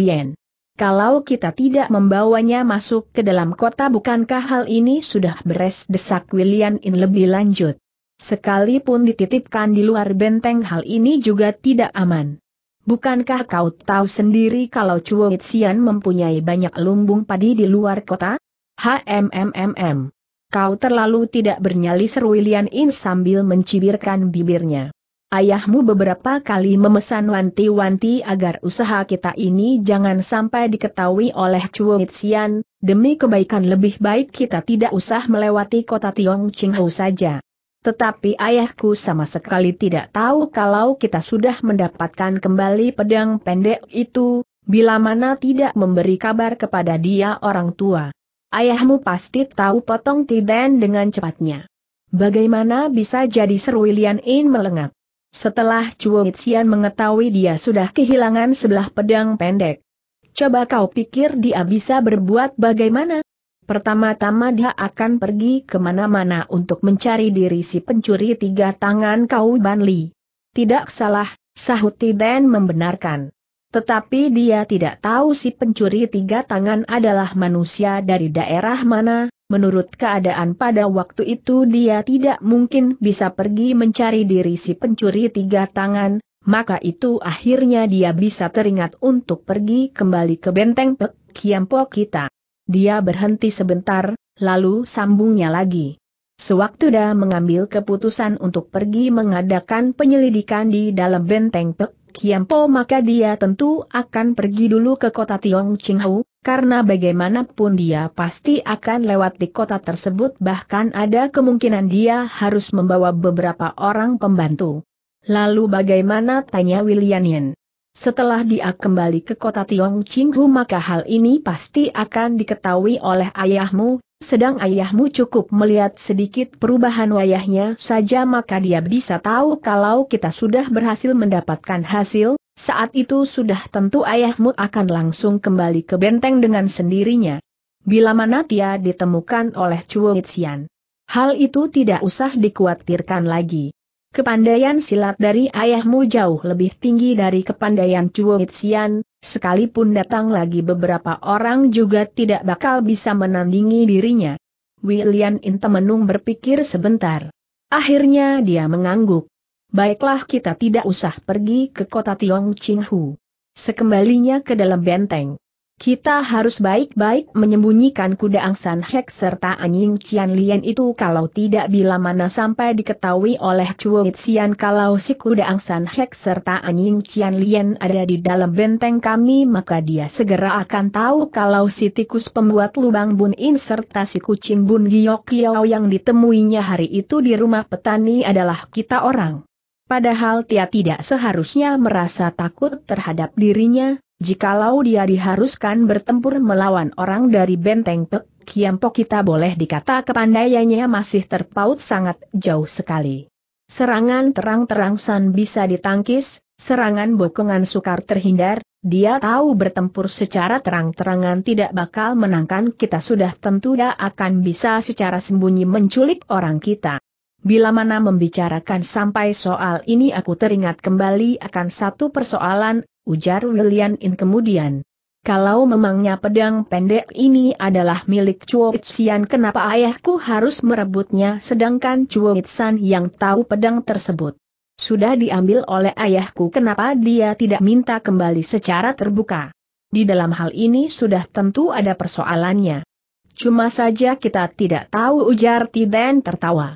Kalau kita tidak membawanya masuk ke dalam kota bukankah hal ini sudah beres desak William In lebih lanjut. Sekalipun dititipkan di luar benteng hal ini juga tidak aman. Bukankah kau tahu sendiri kalau Chuo Xian mempunyai banyak lumbung padi di luar kota? HMMMM. Kau terlalu tidak bernyali seru William In sambil mencibirkan bibirnya. Ayahmu beberapa kali memesan wanti-wanti agar usaha kita ini jangan sampai diketahui oleh Chuomitsian, demi kebaikan lebih baik kita tidak usah melewati kota Tiong Tiongqinghu saja. Tetapi ayahku sama sekali tidak tahu kalau kita sudah mendapatkan kembali pedang pendek itu, bila mana tidak memberi kabar kepada dia orang tua. Ayahmu pasti tahu potong tiden dengan cepatnya. Bagaimana bisa jadi seru Lian In melengak? Setelah Chuo Xian mengetahui dia sudah kehilangan sebelah pedang pendek. Coba kau pikir dia bisa berbuat bagaimana? Pertama-tama dia akan pergi kemana-mana untuk mencari diri si pencuri tiga tangan kau Banli. Tidak salah, sahut Tiden membenarkan. Tetapi dia tidak tahu si pencuri tiga tangan adalah manusia dari daerah mana, menurut keadaan pada waktu itu dia tidak mungkin bisa pergi mencari diri si pencuri tiga tangan, maka itu akhirnya dia bisa teringat untuk pergi kembali ke benteng Pek Kiampo kita. Dia berhenti sebentar, lalu sambungnya lagi. Sewaktu dia mengambil keputusan untuk pergi mengadakan penyelidikan di dalam benteng Pek Kiampo maka dia tentu akan pergi dulu ke kota Tiong Qinghou, karena bagaimanapun dia pasti akan lewat di kota tersebut bahkan ada kemungkinan dia harus membawa beberapa orang pembantu. Lalu bagaimana tanya William Yen? Setelah dia kembali ke kota Tiong Qinghu maka hal ini pasti akan diketahui oleh ayahmu, sedang ayahmu cukup melihat sedikit perubahan wayahnya saja maka dia bisa tahu kalau kita sudah berhasil mendapatkan hasil, saat itu sudah tentu ayahmu akan langsung kembali ke benteng dengan sendirinya. Bila mana dia ditemukan oleh Chuo Xian. Hal itu tidak usah dikhawatirkan lagi. Kepandaian silat dari ayahmu jauh lebih tinggi dari kepandaian Chuo Xian, sekalipun datang lagi beberapa orang juga tidak bakal bisa menandingi dirinya. William Intemenung berpikir sebentar. Akhirnya dia mengangguk. Baiklah kita tidak usah pergi ke kota Tiong Chinghu. Sekembalinya ke dalam benteng. Kita harus baik-baik menyembunyikan kuda Angsan Hek serta anjing Cian Lien itu kalau tidak bila mana sampai diketahui oleh Chuo Cian kalau si kuda Angsan Hek serta anjing Cian Lien ada di dalam benteng kami maka dia segera akan tahu kalau si tikus pembuat lubang Bun In serta si kucing Bun Giok Kiao yang ditemuinya hari itu di rumah petani adalah kita orang. Padahal dia tidak seharusnya merasa takut terhadap dirinya, jikalau dia diharuskan bertempur melawan orang dari benteng Pek Kiampo kita boleh dikata kepandaiannya masih terpaut sangat jauh sekali. Serangan terang-terang San bisa ditangkis, serangan bokongan sukar terhindar, dia tahu bertempur secara terang-terangan tidak bakal menangkan kita sudah tentu dia akan bisa secara sembunyi menculik orang kita. Bila mana membicarakan sampai soal ini aku teringat kembali akan satu persoalan, ujar William In kemudian. Kalau memangnya pedang pendek ini adalah milik Chuo Itsian kenapa ayahku harus merebutnya sedangkan Chuo Itsan yang tahu pedang tersebut sudah diambil oleh ayahku kenapa dia tidak minta kembali secara terbuka. Di dalam hal ini sudah tentu ada persoalannya. Cuma saja kita tidak tahu ujar Tiden tertawa.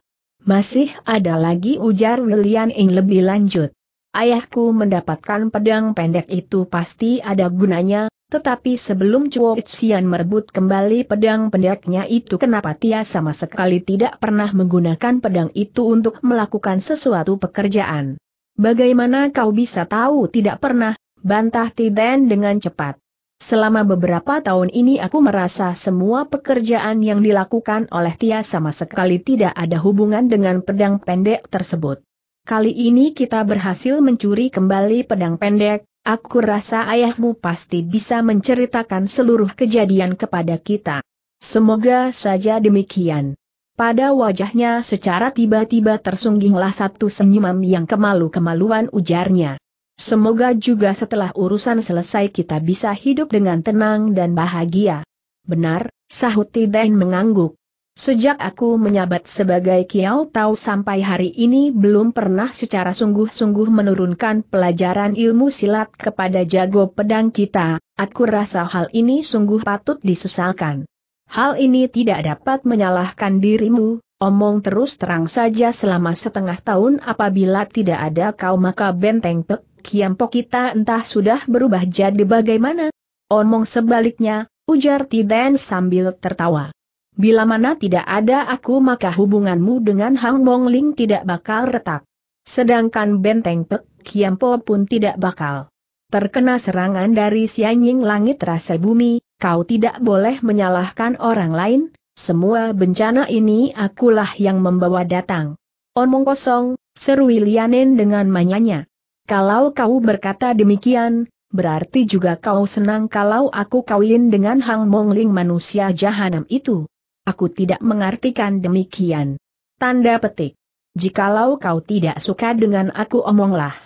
Masih ada lagi ujar William Ing lebih lanjut. Ayahku mendapatkan pedang pendek itu pasti ada gunanya, tetapi sebelum Chuo Xian merebut kembali pedang pendeknya itu kenapa Tia sama sekali tidak pernah menggunakan pedang itu untuk melakukan sesuatu pekerjaan. Bagaimana kau bisa tahu tidak pernah, bantah Tiden dengan cepat. Selama beberapa tahun ini aku merasa semua pekerjaan yang dilakukan oleh Tia sama sekali tidak ada hubungan dengan pedang pendek tersebut. Kali ini kita berhasil mencuri kembali pedang pendek, aku rasa ayahmu pasti bisa menceritakan seluruh kejadian kepada kita. Semoga saja demikian. Pada wajahnya secara tiba-tiba tersungginglah satu senyuman yang kemalu-kemaluan ujarnya. Semoga juga setelah urusan selesai kita bisa hidup dengan tenang dan bahagia. Benar, sahut Tidain mengangguk. Sejak aku menyabat sebagai Kiao Tau sampai hari ini belum pernah secara sungguh-sungguh menurunkan pelajaran ilmu silat kepada jago pedang kita, aku rasa hal ini sungguh patut disesalkan. Hal ini tidak dapat menyalahkan dirimu, omong terus terang saja selama setengah tahun apabila tidak ada kau maka benteng pek Kiampo kita entah sudah berubah jadi bagaimana. Omong sebaliknya, ujar Tiden sambil tertawa. Bila mana tidak ada aku maka hubunganmu dengan Hang Ling tidak bakal retak. Sedangkan benteng Pek Kiampo pun tidak bakal terkena serangan dari Sianying langit rasa bumi, kau tidak boleh menyalahkan orang lain, semua bencana ini akulah yang membawa datang. Omong kosong, seru Lianen dengan manyanya. Kalau kau berkata demikian, berarti juga kau senang kalau aku kawin dengan Hang Mongling manusia jahanam itu. Aku tidak mengartikan demikian. Tanda petik. Jikalau kau tidak suka dengan aku omonglah.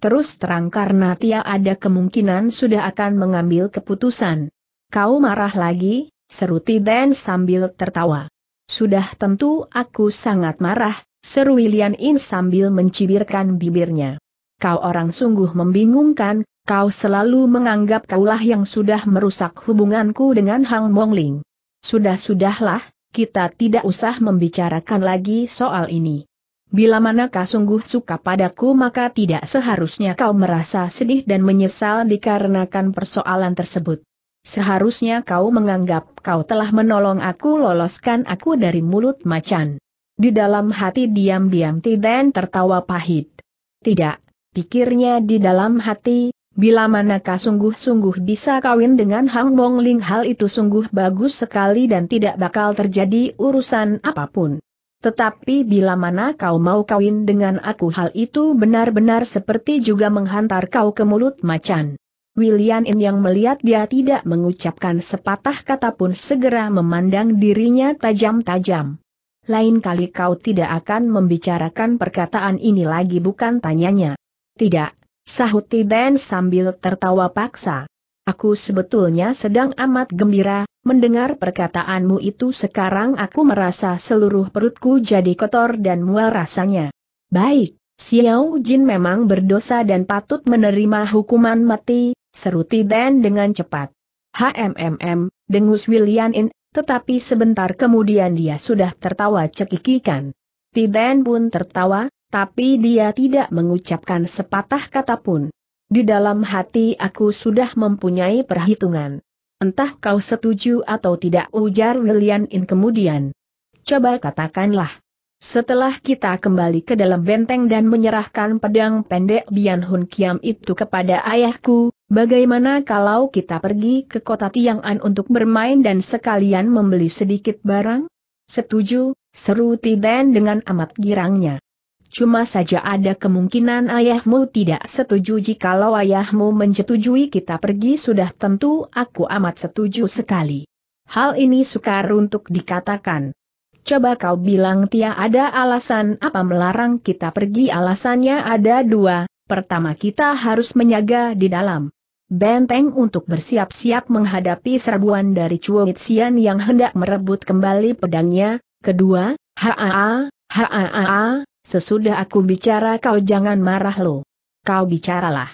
Terus terang karena Tia ada kemungkinan sudah akan mengambil keputusan. Kau marah lagi, seru Tiden sambil tertawa. Sudah tentu aku sangat marah, seru Lian In sambil mencibirkan bibirnya kau orang sungguh membingungkan, kau selalu menganggap kaulah yang sudah merusak hubunganku dengan Hang Mongling. Sudah-sudahlah, kita tidak usah membicarakan lagi soal ini. Bila mana kau sungguh suka padaku maka tidak seharusnya kau merasa sedih dan menyesal dikarenakan persoalan tersebut. Seharusnya kau menganggap kau telah menolong aku loloskan aku dari mulut macan. Di dalam hati diam-diam Tiden tertawa pahit. Tidak, Pikirnya di dalam hati, bila manakah sungguh-sungguh bisa kawin dengan Hang Bong Ling hal itu sungguh bagus sekali dan tidak bakal terjadi urusan apapun. Tetapi bila mana kau mau kawin dengan aku hal itu benar-benar seperti juga menghantar kau ke mulut macan. William In yang melihat dia tidak mengucapkan sepatah kata pun segera memandang dirinya tajam-tajam. Lain kali kau tidak akan membicarakan perkataan ini lagi bukan tanyanya. Tidak, sahut Tiben sambil tertawa paksa. Aku sebetulnya sedang amat gembira, mendengar perkataanmu itu sekarang aku merasa seluruh perutku jadi kotor dan mual rasanya. Baik, Xiao Jin memang berdosa dan patut menerima hukuman mati, seru Tiben dengan cepat. HMMM, dengus William In, tetapi sebentar kemudian dia sudah tertawa cekikikan. Tiben pun tertawa, tapi dia tidak mengucapkan sepatah kata pun. Di dalam hati aku sudah mempunyai perhitungan. Entah kau setuju atau tidak ujar Lilian In kemudian. Coba katakanlah. Setelah kita kembali ke dalam benteng dan menyerahkan pedang pendek Bian Hun Kiam itu kepada ayahku, bagaimana kalau kita pergi ke kota Tiang'an untuk bermain dan sekalian membeli sedikit barang? Setuju, seru Tiden dengan amat girangnya. Cuma saja ada kemungkinan ayahmu tidak setuju jikalau ayahmu menyetujui kita pergi sudah tentu aku amat setuju sekali. Hal ini sukar untuk dikatakan. Coba kau bilang Tia ada alasan apa melarang kita pergi alasannya ada dua, pertama kita harus menyaga di dalam benteng untuk bersiap-siap menghadapi serbuan dari Cuomitsian yang hendak merebut kembali pedangnya, kedua, haa, haa, Sesudah aku bicara kau jangan marah lo. Kau bicaralah.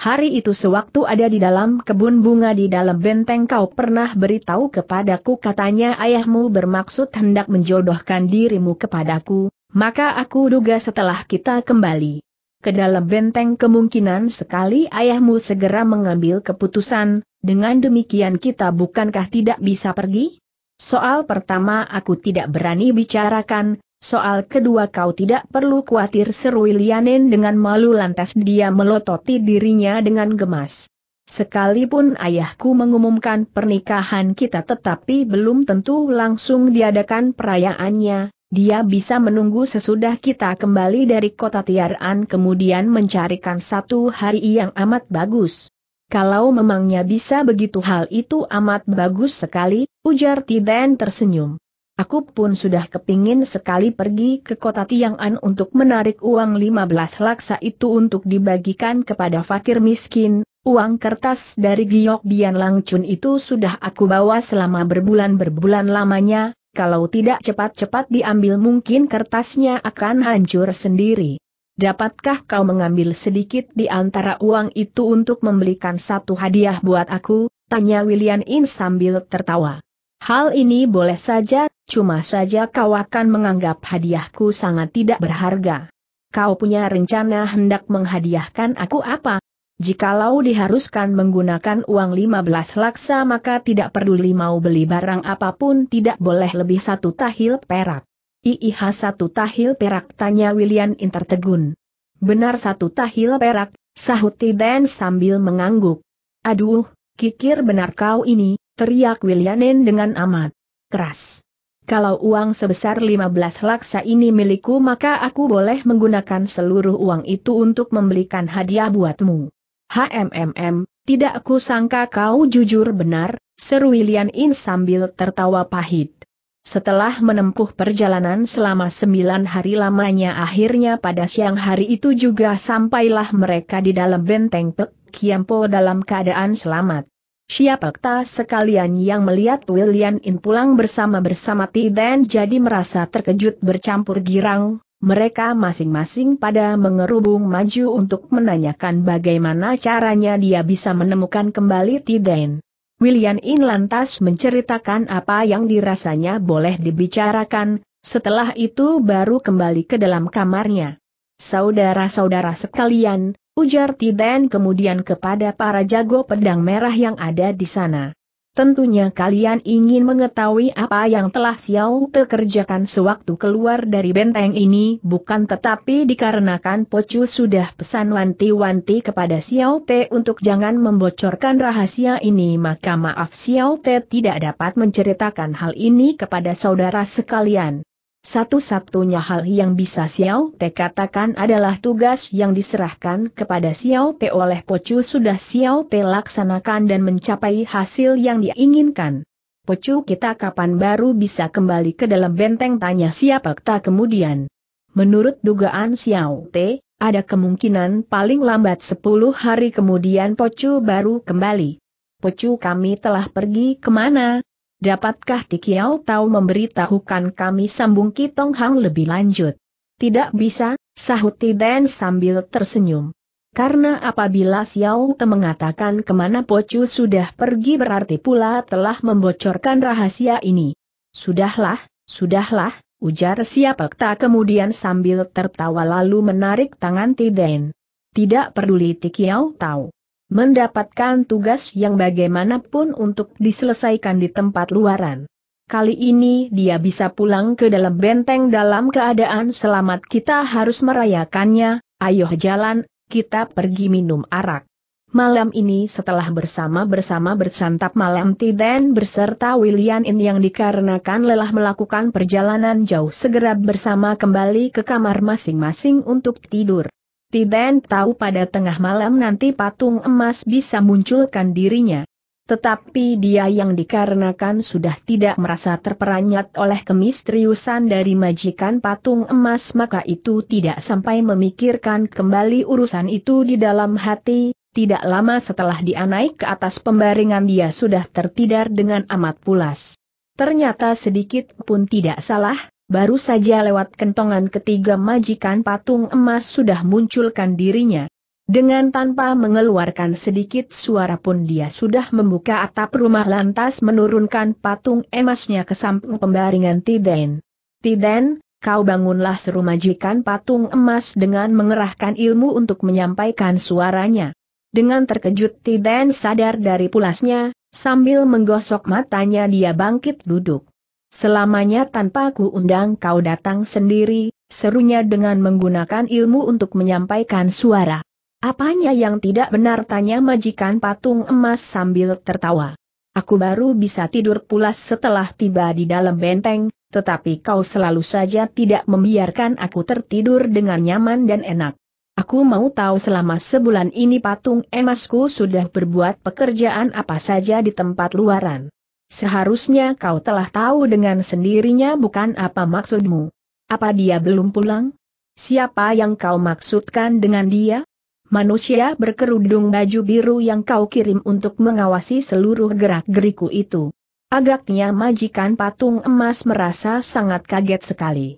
Hari itu sewaktu ada di dalam kebun bunga di dalam benteng kau pernah beritahu kepadaku katanya ayahmu bermaksud hendak menjodohkan dirimu kepadaku, maka aku duga setelah kita kembali ke dalam benteng kemungkinan sekali ayahmu segera mengambil keputusan, dengan demikian kita bukankah tidak bisa pergi? Soal pertama aku tidak berani bicarakan, Soal kedua kau tidak perlu khawatir seru Ilyanin dengan malu lantas dia melototi dirinya dengan gemas. Sekalipun ayahku mengumumkan pernikahan kita tetapi belum tentu langsung diadakan perayaannya, dia bisa menunggu sesudah kita kembali dari kota Tiaran kemudian mencarikan satu hari yang amat bagus. Kalau memangnya bisa begitu hal itu amat bagus sekali, ujar Tiden tersenyum. Aku pun sudah kepingin sekali pergi ke kota Tiang'an untuk menarik uang 15 laksa itu untuk dibagikan kepada fakir miskin, uang kertas dari Giok Bian Langcun itu sudah aku bawa selama berbulan-berbulan lamanya, kalau tidak cepat-cepat diambil mungkin kertasnya akan hancur sendiri. Dapatkah kau mengambil sedikit di antara uang itu untuk membelikan satu hadiah buat aku? Tanya William In sambil tertawa. Hal ini boleh saja Cuma saja kau akan menganggap hadiahku sangat tidak berharga. Kau punya rencana hendak menghadiahkan aku apa? Jikalau diharuskan menggunakan uang 15 laksa maka tidak peduli mau beli barang apapun tidak boleh lebih satu tahil perak. IIH satu tahil perak tanya William Intertegun. Benar satu tahil perak, sahut Tiden sambil mengangguk. Aduh, kikir benar kau ini, teriak Williamen dengan amat keras kalau uang sebesar 15 laksa ini milikku maka aku boleh menggunakan seluruh uang itu untuk membelikan hadiah buatmu. HMMM, tidak aku sangka kau jujur benar, seru Lian In sambil tertawa pahit. Setelah menempuh perjalanan selama sembilan hari lamanya akhirnya pada siang hari itu juga sampailah mereka di dalam benteng Pek Kiampo dalam keadaan selamat. Siapakah sekalian yang melihat William In pulang bersama-bersama Ti jadi merasa terkejut bercampur girang, mereka masing-masing pada mengerubung maju untuk menanyakan bagaimana caranya dia bisa menemukan kembali Ti Dan. William In lantas menceritakan apa yang dirasanya boleh dibicarakan, setelah itu baru kembali ke dalam kamarnya. Saudara-saudara sekalian, Ujar Tiden kemudian kepada para jago pedang merah yang ada di sana. Tentunya kalian ingin mengetahui apa yang telah Xiao Te kerjakan sewaktu keluar dari benteng ini bukan tetapi dikarenakan Pocu sudah pesan wanti-wanti kepada Xiao Te untuk jangan membocorkan rahasia ini maka maaf Xiao Te tidak dapat menceritakan hal ini kepada saudara sekalian. Satu-satunya hal yang bisa Xiao Te katakan adalah tugas yang diserahkan kepada Xiao Te oleh Pocu sudah Xiao Te laksanakan dan mencapai hasil yang diinginkan. Pocu kita kapan baru bisa kembali ke dalam benteng tanya siapa kita kemudian. Menurut dugaan Xiao Te, ada kemungkinan paling lambat 10 hari kemudian Pocu baru kembali. Pocu kami telah pergi kemana, Dapatkah Tikiau tahu memberitahukan kami sambung Kitong Hang lebih lanjut? Tidak bisa, sahut Tiden sambil tersenyum. Karena apabila Xiao Te mengatakan kemana Pocu sudah pergi berarti pula telah membocorkan rahasia ini. Sudahlah, sudahlah, ujar siapa tak kemudian sambil tertawa lalu menarik tangan Tiden. Tidak peduli Tikiau tahu mendapatkan tugas yang bagaimanapun untuk diselesaikan di tempat luaran. Kali ini dia bisa pulang ke dalam benteng dalam keadaan selamat kita harus merayakannya, ayo jalan, kita pergi minum arak. Malam ini setelah bersama-bersama bersantap malam Tiden berserta William In yang dikarenakan lelah melakukan perjalanan jauh segera bersama kembali ke kamar masing-masing untuk tidur. Tiden tahu pada tengah malam nanti patung emas bisa munculkan dirinya. Tetapi dia yang dikarenakan sudah tidak merasa terperanyat oleh kemisteriusan dari majikan patung emas maka itu tidak sampai memikirkan kembali urusan itu di dalam hati, tidak lama setelah dia naik ke atas pembaringan dia sudah tertidar dengan amat pulas. Ternyata sedikit pun tidak salah, baru saja lewat kentongan ketiga majikan patung emas sudah munculkan dirinya. Dengan tanpa mengeluarkan sedikit suara pun dia sudah membuka atap rumah lantas menurunkan patung emasnya ke samping pembaringan Tiden. Tiden, kau bangunlah seru majikan patung emas dengan mengerahkan ilmu untuk menyampaikan suaranya. Dengan terkejut Tiden sadar dari pulasnya, sambil menggosok matanya dia bangkit duduk. Selamanya tanpa ku undang kau datang sendiri, serunya dengan menggunakan ilmu untuk menyampaikan suara. Apanya yang tidak benar tanya majikan patung emas sambil tertawa. Aku baru bisa tidur pulas setelah tiba di dalam benteng, tetapi kau selalu saja tidak membiarkan aku tertidur dengan nyaman dan enak. Aku mau tahu selama sebulan ini patung emasku sudah berbuat pekerjaan apa saja di tempat luaran. Seharusnya kau telah tahu dengan sendirinya bukan apa maksudmu. Apa dia belum pulang? Siapa yang kau maksudkan dengan dia? Manusia berkerudung baju biru yang kau kirim untuk mengawasi seluruh gerak-geriku itu. Agaknya majikan patung emas merasa sangat kaget sekali.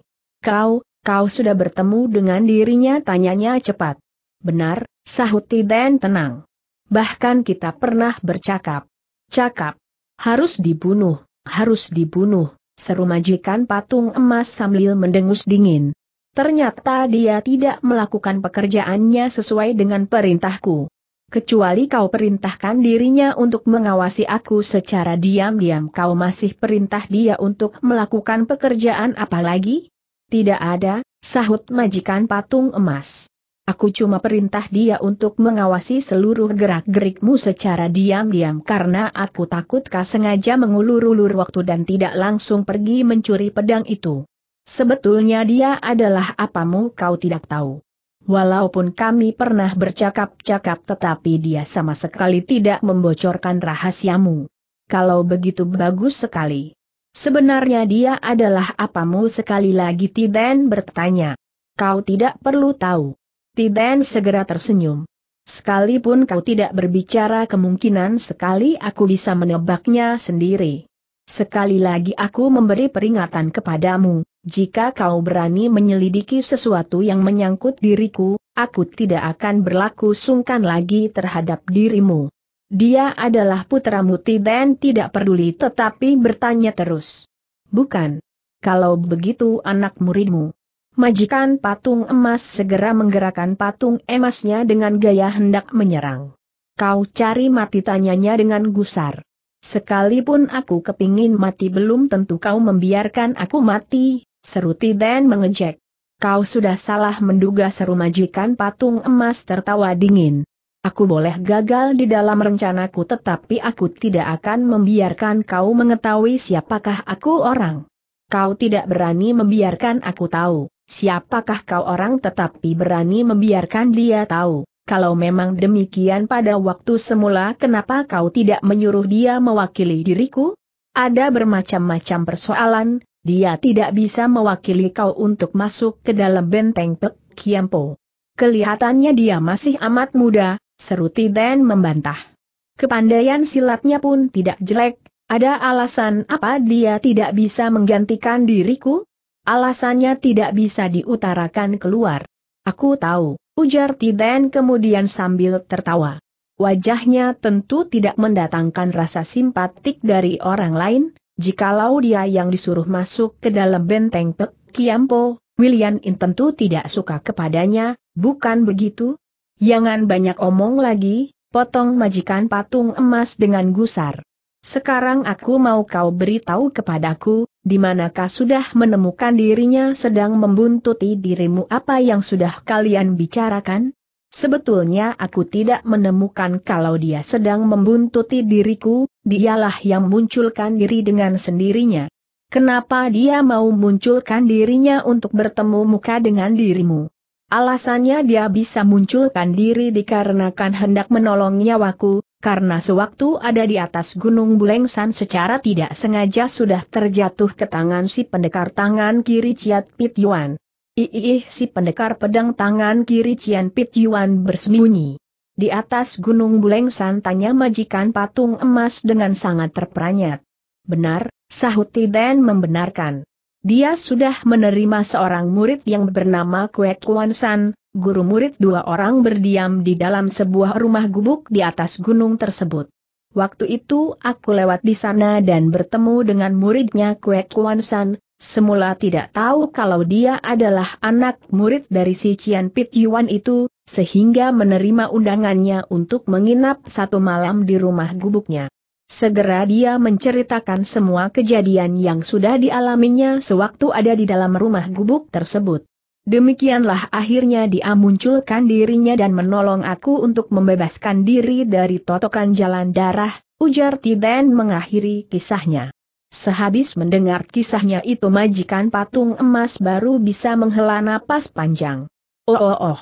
Kau, kau sudah bertemu dengan dirinya tanyanya cepat. Benar, sahuti dan tenang. Bahkan kita pernah bercakap. Cakap. Harus dibunuh, harus dibunuh, seru majikan patung emas sambil mendengus dingin. Ternyata dia tidak melakukan pekerjaannya sesuai dengan perintahku. Kecuali kau perintahkan dirinya untuk mengawasi aku secara diam-diam kau masih perintah dia untuk melakukan pekerjaan apalagi? Tidak ada, sahut majikan patung emas. Aku cuma perintah dia untuk mengawasi seluruh gerak-gerikmu secara diam-diam karena aku takut kau sengaja mengulur-ulur waktu dan tidak langsung pergi mencuri pedang itu. Sebetulnya dia adalah apamu kau tidak tahu. Walaupun kami pernah bercakap-cakap tetapi dia sama sekali tidak membocorkan rahasiamu. Kalau begitu bagus sekali. Sebenarnya dia adalah apamu sekali lagi Tiden bertanya. Kau tidak perlu tahu. Tidan segera tersenyum. Sekalipun kau tidak berbicara kemungkinan sekali aku bisa menebaknya sendiri. Sekali lagi aku memberi peringatan kepadamu, jika kau berani menyelidiki sesuatu yang menyangkut diriku, aku tidak akan berlaku sungkan lagi terhadap dirimu. Dia adalah putramu dan tidak peduli tetapi bertanya terus. Bukan. Kalau begitu anak muridmu majikan patung emas segera menggerakkan patung emasnya dengan gaya hendak menyerang. Kau cari mati tanyanya dengan gusar. Sekalipun aku kepingin mati belum tentu kau membiarkan aku mati, seru Tiden mengejek. Kau sudah salah menduga seru majikan patung emas tertawa dingin. Aku boleh gagal di dalam rencanaku tetapi aku tidak akan membiarkan kau mengetahui siapakah aku orang. Kau tidak berani membiarkan aku tahu siapakah kau orang tetapi berani membiarkan dia tahu. Kalau memang demikian pada waktu semula kenapa kau tidak menyuruh dia mewakili diriku? Ada bermacam-macam persoalan, dia tidak bisa mewakili kau untuk masuk ke dalam benteng Pek Kiampo. Kelihatannya dia masih amat muda, seru Tiden membantah. Kepandaian silatnya pun tidak jelek, ada alasan apa dia tidak bisa menggantikan diriku? Alasannya tidak bisa diutarakan keluar. Aku tahu, ujar Tiden kemudian sambil tertawa. Wajahnya tentu tidak mendatangkan rasa simpatik dari orang lain, jikalau dia yang disuruh masuk ke dalam benteng Pek Kiampo, William In tentu tidak suka kepadanya, bukan begitu? Jangan banyak omong lagi, potong majikan patung emas dengan gusar. Sekarang aku mau kau beritahu kepadaku, di manakah sudah menemukan dirinya sedang membuntuti dirimu apa yang sudah kalian bicarakan? Sebetulnya aku tidak menemukan kalau dia sedang membuntuti diriku, dialah yang munculkan diri dengan sendirinya. Kenapa dia mau munculkan dirinya untuk bertemu muka dengan dirimu? Alasannya dia bisa munculkan diri dikarenakan hendak menolong nyawaku, karena sewaktu ada di atas Gunung Bulengsan secara tidak sengaja sudah terjatuh ke tangan si pendekar tangan kiri Ciat Pit Yuan. Iih si pendekar pedang tangan kiri Cian Pit Yuan bersembunyi. Di atas Gunung Bulengsan tanya majikan patung emas dengan sangat terperanjat. Benar, sahuti dan membenarkan. Dia sudah menerima seorang murid yang bernama Kuek Kuan San, guru murid dua orang berdiam di dalam sebuah rumah gubuk di atas gunung tersebut. Waktu itu aku lewat di sana dan bertemu dengan muridnya Kue Kuan San, semula tidak tahu kalau dia adalah anak murid dari si Cian Pit Yuan itu, sehingga menerima undangannya untuk menginap satu malam di rumah gubuknya. Segera dia menceritakan semua kejadian yang sudah dialaminya sewaktu ada di dalam rumah gubuk tersebut. Demikianlah akhirnya dia munculkan dirinya dan menolong aku untuk membebaskan diri dari totokan jalan darah, ujar Tiden mengakhiri kisahnya. Sehabis mendengar kisahnya itu majikan patung emas baru bisa menghela napas panjang. Oh oh oh.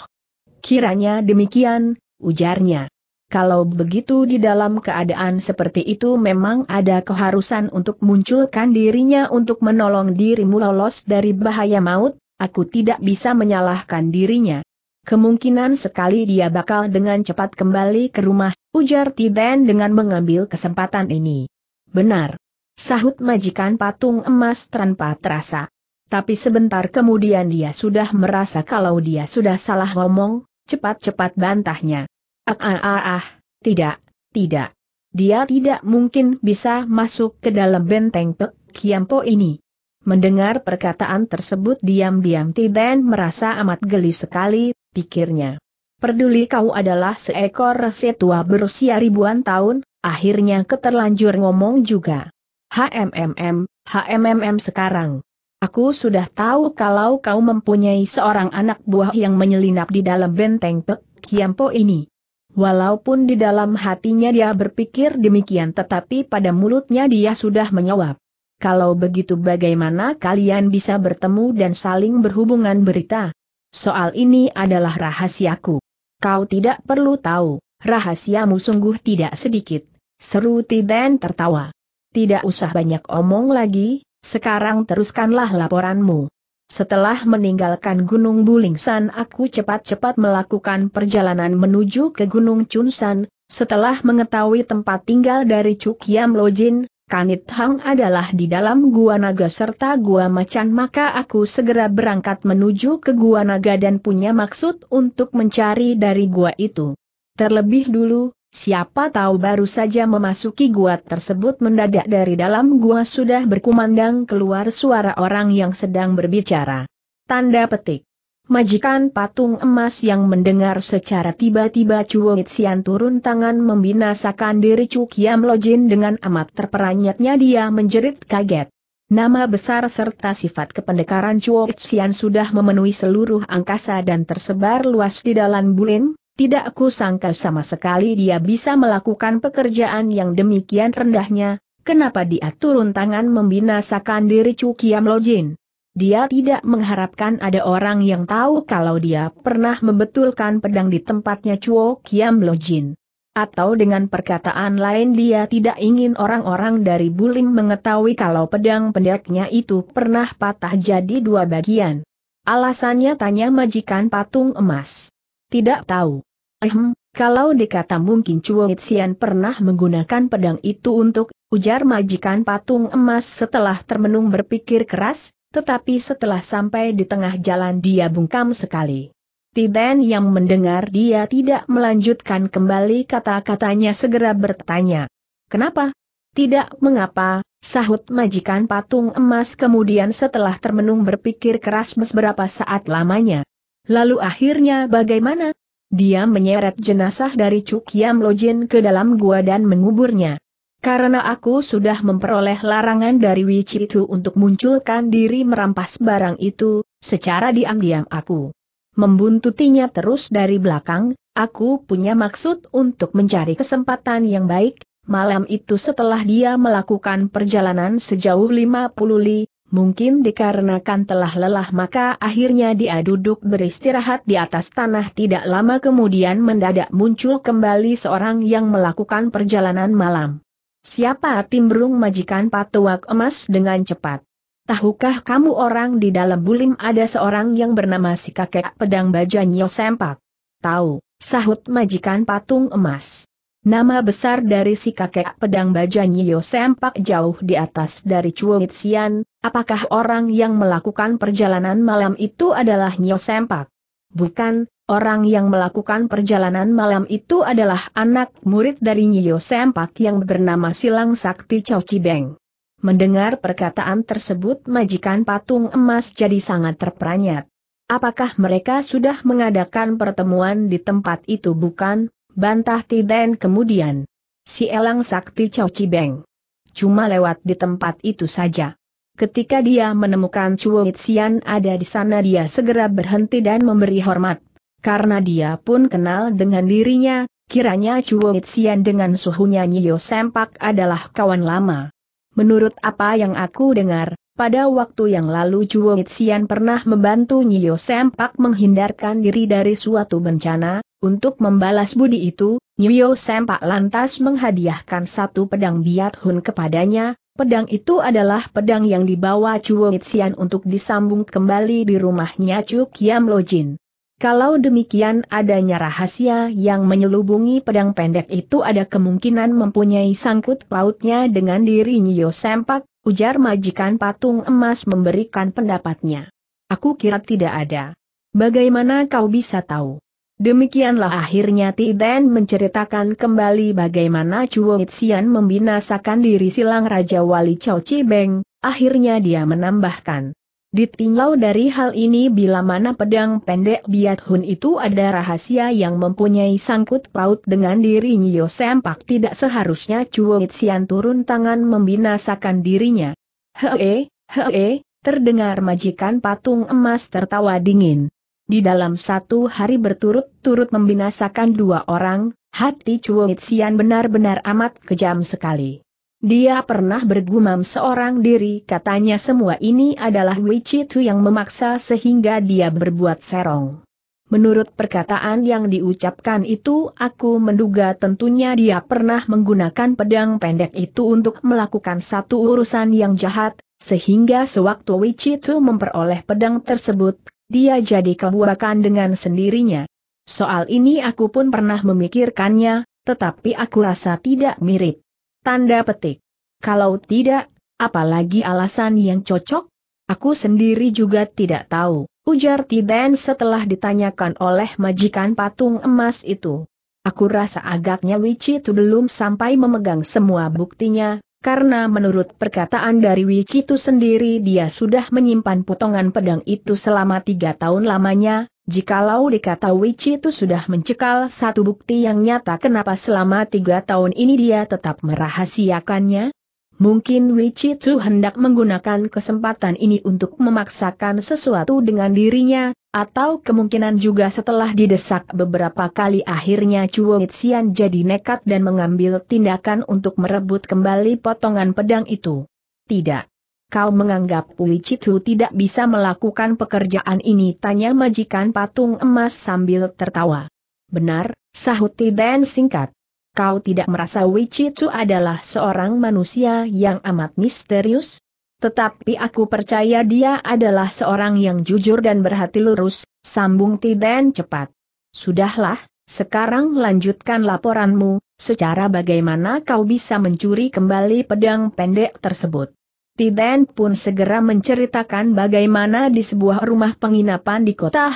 Kiranya demikian, ujarnya. Kalau begitu di dalam keadaan seperti itu memang ada keharusan untuk munculkan dirinya untuk menolong dirimu lolos dari bahaya maut, Aku tidak bisa menyalahkan dirinya. Kemungkinan sekali dia bakal dengan cepat kembali ke rumah, ujar Tiden dengan mengambil kesempatan ini. Benar. Sahut majikan patung emas tanpa terasa. Tapi sebentar kemudian dia sudah merasa kalau dia sudah salah ngomong, cepat-cepat bantahnya. Ah ah ah ah, tidak, tidak. Dia tidak mungkin bisa masuk ke dalam benteng Pek Kiampo ini. Mendengar perkataan tersebut diam-diam Tiden merasa amat geli sekali, pikirnya. Peduli kau adalah seekor rese tua berusia ribuan tahun, akhirnya keterlanjur ngomong juga. HMMM, HMMM sekarang. Aku sudah tahu kalau kau mempunyai seorang anak buah yang menyelinap di dalam benteng Pek Kiampo ini. Walaupun di dalam hatinya dia berpikir demikian tetapi pada mulutnya dia sudah menjawab. Kalau begitu bagaimana kalian bisa bertemu dan saling berhubungan berita? Soal ini adalah rahasiaku. Kau tidak perlu tahu, rahasiamu sungguh tidak sedikit. Seru Tiden tertawa. Tidak usah banyak omong lagi, sekarang teruskanlah laporanmu. Setelah meninggalkan Gunung Bulingsan aku cepat-cepat melakukan perjalanan menuju ke Gunung Chunsan, setelah mengetahui tempat tinggal dari Cuk Yam Lojin, Kanit Hang adalah di dalam Gua Naga serta Gua Macan maka aku segera berangkat menuju ke Gua Naga dan punya maksud untuk mencari dari gua itu. Terlebih dulu, siapa tahu baru saja memasuki gua tersebut mendadak dari dalam gua sudah berkumandang keluar suara orang yang sedang berbicara. Tanda petik. Majikan patung emas yang mendengar secara tiba-tiba Cuongit turun tangan membinasakan diri Cukiam Lojin dengan amat terperanyatnya dia menjerit kaget. Nama besar serta sifat kependekaran Cuongit sudah memenuhi seluruh angkasa dan tersebar luas di dalam bulin, tidak aku sangka sama sekali dia bisa melakukan pekerjaan yang demikian rendahnya, kenapa dia turun tangan membinasakan diri Cukiam Lojin. Dia tidak mengharapkan ada orang yang tahu kalau dia pernah membetulkan pedang di tempatnya Chuo Kiam Lo Jin. Atau dengan perkataan lain dia tidak ingin orang-orang dari Bulim mengetahui kalau pedang pendeknya itu pernah patah jadi dua bagian. Alasannya tanya majikan patung emas. Tidak tahu. Ehem, kalau dikata mungkin Chuo Xian pernah menggunakan pedang itu untuk, ujar majikan patung emas setelah termenung berpikir keras, tetapi setelah sampai di tengah jalan dia bungkam sekali. Tiden yang mendengar dia tidak melanjutkan kembali kata-katanya segera bertanya. Kenapa? Tidak mengapa, sahut majikan patung emas kemudian setelah termenung berpikir keras beberapa saat lamanya. Lalu akhirnya bagaimana? Dia menyeret jenazah dari Cuk Yam Lojin ke dalam gua dan menguburnya. Karena aku sudah memperoleh larangan dari itu untuk munculkan diri merampas barang itu, secara diam-diam aku membuntutinya terus dari belakang, aku punya maksud untuk mencari kesempatan yang baik, malam itu setelah dia melakukan perjalanan sejauh 50 li, mungkin dikarenakan telah lelah maka akhirnya dia duduk beristirahat di atas tanah tidak lama kemudian mendadak muncul kembali seorang yang melakukan perjalanan malam. Siapa timbrung majikan patuak emas dengan cepat? Tahukah kamu orang di dalam bulim ada seorang yang bernama si kakek pedang baja Nyo sempak? Tahu, sahut majikan patung emas. Nama besar dari si kakek pedang baja Nyo sempak jauh di atas dari Cuit Sian, apakah orang yang melakukan perjalanan malam itu adalah Nyo Sempak? Bukan, Orang yang melakukan perjalanan malam itu adalah anak murid dari Nyiyo Sempak yang bernama Silang Sakti Chow Chibeng. Mendengar perkataan tersebut majikan patung emas jadi sangat terperanjat. Apakah mereka sudah mengadakan pertemuan di tempat itu bukan? Bantah Tiden kemudian. Si Elang Sakti Chow Chibeng. Cuma lewat di tempat itu saja. Ketika dia menemukan Chuo Xian ada di sana dia segera berhenti dan memberi hormat. Karena dia pun kenal dengan dirinya, kiranya Chuo Xian dengan suhunya Nyo Sempak adalah kawan lama. Menurut apa yang aku dengar, pada waktu yang lalu Chuo Xian pernah membantu Nyo Sempak menghindarkan diri dari suatu bencana, untuk membalas budi itu, Nyo Sempak lantas menghadiahkan satu pedang biat hun kepadanya, pedang itu adalah pedang yang dibawa Chuo Xian untuk disambung kembali di rumahnya Chu Kiam Lojin. Kalau demikian adanya rahasia yang menyelubungi pedang pendek itu ada kemungkinan mempunyai sangkut pautnya dengan diri Nyo Sempak, ujar majikan patung emas memberikan pendapatnya. Aku kira tidak ada. Bagaimana kau bisa tahu? Demikianlah akhirnya Tiden menceritakan kembali bagaimana Chuo Xian membinasakan diri silang Raja Wali Cao Cibeng, akhirnya dia menambahkan. Ditinjau dari hal ini bila mana pedang pendek Biat Hun itu ada rahasia yang mempunyai sangkut paut dengan diri Nyo Sempak tidak seharusnya Cuit Sian turun tangan membinasakan dirinya. Hee, hee, terdengar majikan patung emas tertawa dingin. Di dalam satu hari berturut-turut membinasakan dua orang, hati Cuit Sian benar-benar amat kejam sekali. Dia pernah bergumam seorang diri katanya semua ini adalah Wichitu yang memaksa sehingga dia berbuat serong. Menurut perkataan yang diucapkan itu aku menduga tentunya dia pernah menggunakan pedang pendek itu untuk melakukan satu urusan yang jahat, sehingga sewaktu Wichitu memperoleh pedang tersebut, dia jadi kebuakan dengan sendirinya. Soal ini aku pun pernah memikirkannya, tetapi aku rasa tidak mirip. Tanda petik. Kalau tidak, apalagi alasan yang cocok? Aku sendiri juga tidak tahu, ujar Tiben setelah ditanyakan oleh majikan patung emas itu. Aku rasa agaknya Wicitu belum sampai memegang semua buktinya, karena menurut perkataan dari Wicitu sendiri dia sudah menyimpan potongan pedang itu selama tiga tahun lamanya, Jikalau dikata Wichi itu sudah mencekal satu bukti yang nyata kenapa selama tiga tahun ini dia tetap merahasiakannya? Mungkin itu hendak menggunakan kesempatan ini untuk memaksakan sesuatu dengan dirinya, atau kemungkinan juga setelah didesak beberapa kali akhirnya Chuo Xian jadi nekat dan mengambil tindakan untuk merebut kembali potongan pedang itu. Tidak kau menganggap Wei Citu tidak bisa melakukan pekerjaan ini? Tanya majikan patung emas sambil tertawa. Benar, sahut Tiden singkat. Kau tidak merasa Wei Citu adalah seorang manusia yang amat misterius? Tetapi aku percaya dia adalah seorang yang jujur dan berhati lurus, sambung Tiden cepat. Sudahlah, sekarang lanjutkan laporanmu, secara bagaimana kau bisa mencuri kembali pedang pendek tersebut. Tiden pun segera menceritakan bagaimana di sebuah rumah penginapan di kota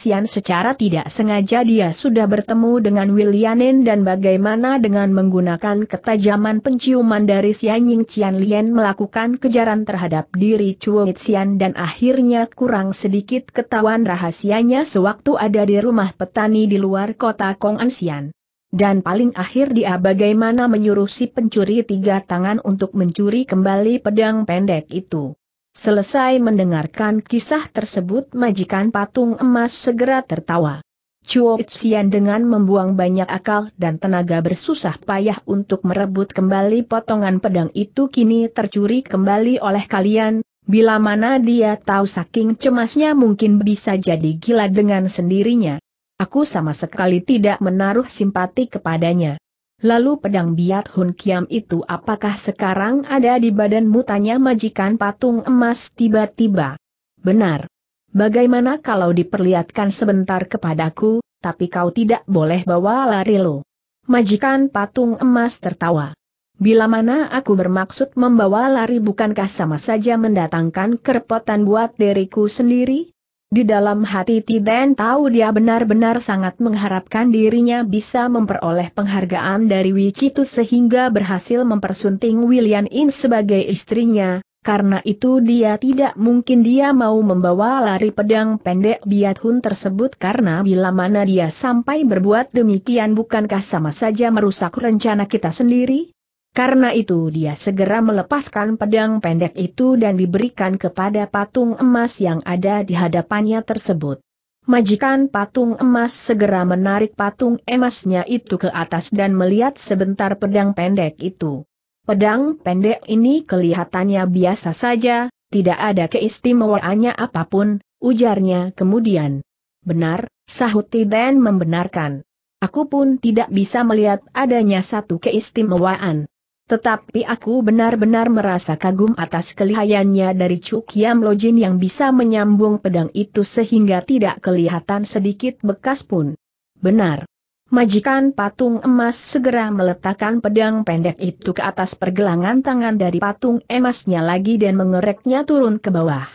Sian secara tidak sengaja dia sudah bertemu dengan Willianin dan bagaimana dengan menggunakan ketajaman penciuman dari Xianying Qian Lien melakukan kejaran terhadap diri Chuo Sian dan akhirnya kurang sedikit ketahuan rahasianya sewaktu ada di rumah petani di luar kota Kongansian dan paling akhir dia bagaimana menyuruh si pencuri tiga tangan untuk mencuri kembali pedang pendek itu. Selesai mendengarkan kisah tersebut majikan patung emas segera tertawa. Chuo Xian dengan membuang banyak akal dan tenaga bersusah payah untuk merebut kembali potongan pedang itu kini tercuri kembali oleh kalian, bila mana dia tahu saking cemasnya mungkin bisa jadi gila dengan sendirinya. Aku sama sekali tidak menaruh simpati kepadanya. Lalu pedang biat Hun Kiam itu apakah sekarang ada di badanmu tanya majikan patung emas tiba-tiba. Benar. Bagaimana kalau diperlihatkan sebentar kepadaku, tapi kau tidak boleh bawa lari lo. Majikan patung emas tertawa. Bila mana aku bermaksud membawa lari bukankah sama saja mendatangkan kerepotan buat diriku sendiri? Di dalam hati Tiden tahu dia benar-benar sangat mengharapkan dirinya bisa memperoleh penghargaan dari Wicitus sehingga berhasil mempersunting William In sebagai istrinya, karena itu dia tidak mungkin dia mau membawa lari pedang pendek Biat Hun tersebut karena bila mana dia sampai berbuat demikian bukankah sama saja merusak rencana kita sendiri? Karena itu dia segera melepaskan pedang pendek itu dan diberikan kepada patung emas yang ada di hadapannya tersebut. Majikan patung emas segera menarik patung emasnya itu ke atas dan melihat sebentar pedang pendek itu. Pedang pendek ini kelihatannya biasa saja, tidak ada keistimewaannya apapun, ujarnya kemudian. Benar, sahut Tiden membenarkan. Aku pun tidak bisa melihat adanya satu keistimewaan. Tetapi aku benar-benar merasa kagum atas kelihayannya dari Cukiam Lojin yang bisa menyambung pedang itu sehingga tidak kelihatan sedikit bekas pun. Benar. Majikan patung emas segera meletakkan pedang pendek itu ke atas pergelangan tangan dari patung emasnya lagi dan mengereknya turun ke bawah.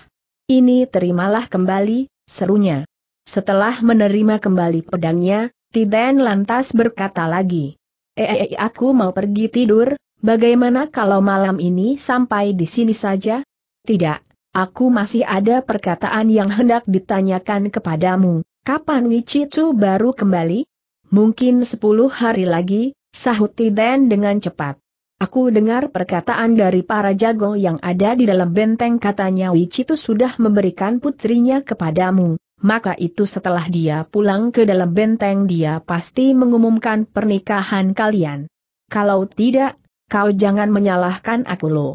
Ini terimalah kembali, serunya. Setelah menerima kembali pedangnya, Tiden lantas berkata lagi. Eh, eh, eh, aku mau pergi tidur, Bagaimana kalau malam ini sampai di sini saja? Tidak, aku masih ada perkataan yang hendak ditanyakan kepadamu. Kapan Wichitu baru kembali? Mungkin sepuluh hari lagi, sahut Tiden dengan cepat. Aku dengar perkataan dari para jago yang ada di dalam benteng katanya Wichitu sudah memberikan putrinya kepadamu. Maka itu setelah dia pulang ke dalam benteng dia pasti mengumumkan pernikahan kalian. Kalau tidak, kau jangan menyalahkan aku loh.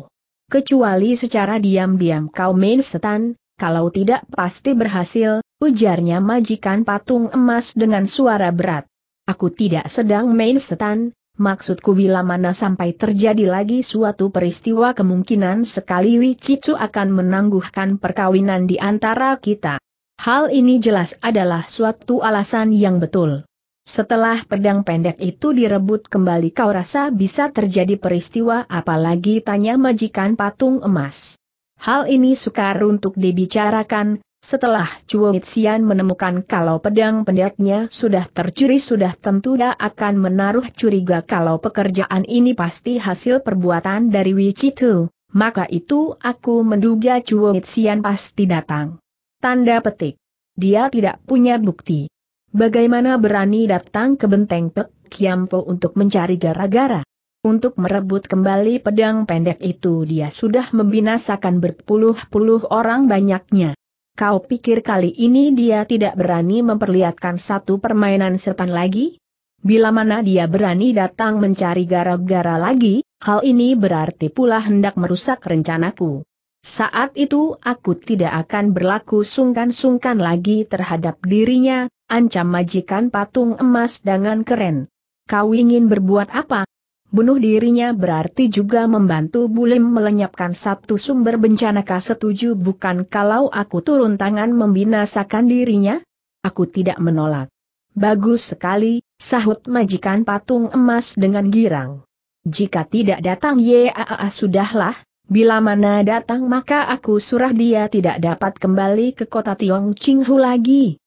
Kecuali secara diam-diam kau main setan, kalau tidak pasti berhasil, ujarnya majikan patung emas dengan suara berat. Aku tidak sedang main setan, Maksudku bila mana sampai terjadi lagi suatu peristiwa kemungkinan sekali Wicicu akan menangguhkan perkawinan di antara kita. Hal ini jelas adalah suatu alasan yang betul. Setelah pedang pendek itu direbut kembali kau rasa bisa terjadi peristiwa apalagi tanya majikan patung emas. Hal ini sukar untuk dibicarakan, setelah Chuo Xian menemukan kalau pedang pendeknya sudah tercuri sudah tentu dia akan menaruh curiga kalau pekerjaan ini pasti hasil perbuatan dari Wichitu, maka itu aku menduga Chuo Xian pasti datang. Tanda petik. Dia tidak punya bukti. Bagaimana berani datang ke benteng Pek Kiampo untuk mencari gara-gara? Untuk merebut kembali pedang pendek itu dia sudah membinasakan berpuluh-puluh orang banyaknya. Kau pikir kali ini dia tidak berani memperlihatkan satu permainan setan lagi? Bila mana dia berani datang mencari gara-gara lagi, hal ini berarti pula hendak merusak rencanaku. Saat itu aku tidak akan berlaku sungkan-sungkan lagi terhadap dirinya, ancam majikan patung emas dengan keren. Kau ingin berbuat apa? Bunuh dirinya berarti juga membantu Bulim melenyapkan satu sumber bencana kah setuju bukan kalau aku turun tangan membinasakan dirinya? Aku tidak menolak. Bagus sekali, sahut majikan patung emas dengan girang. Jika tidak datang Yaa sudahlah, bila mana datang maka aku surah dia tidak dapat kembali ke kota Hu lagi.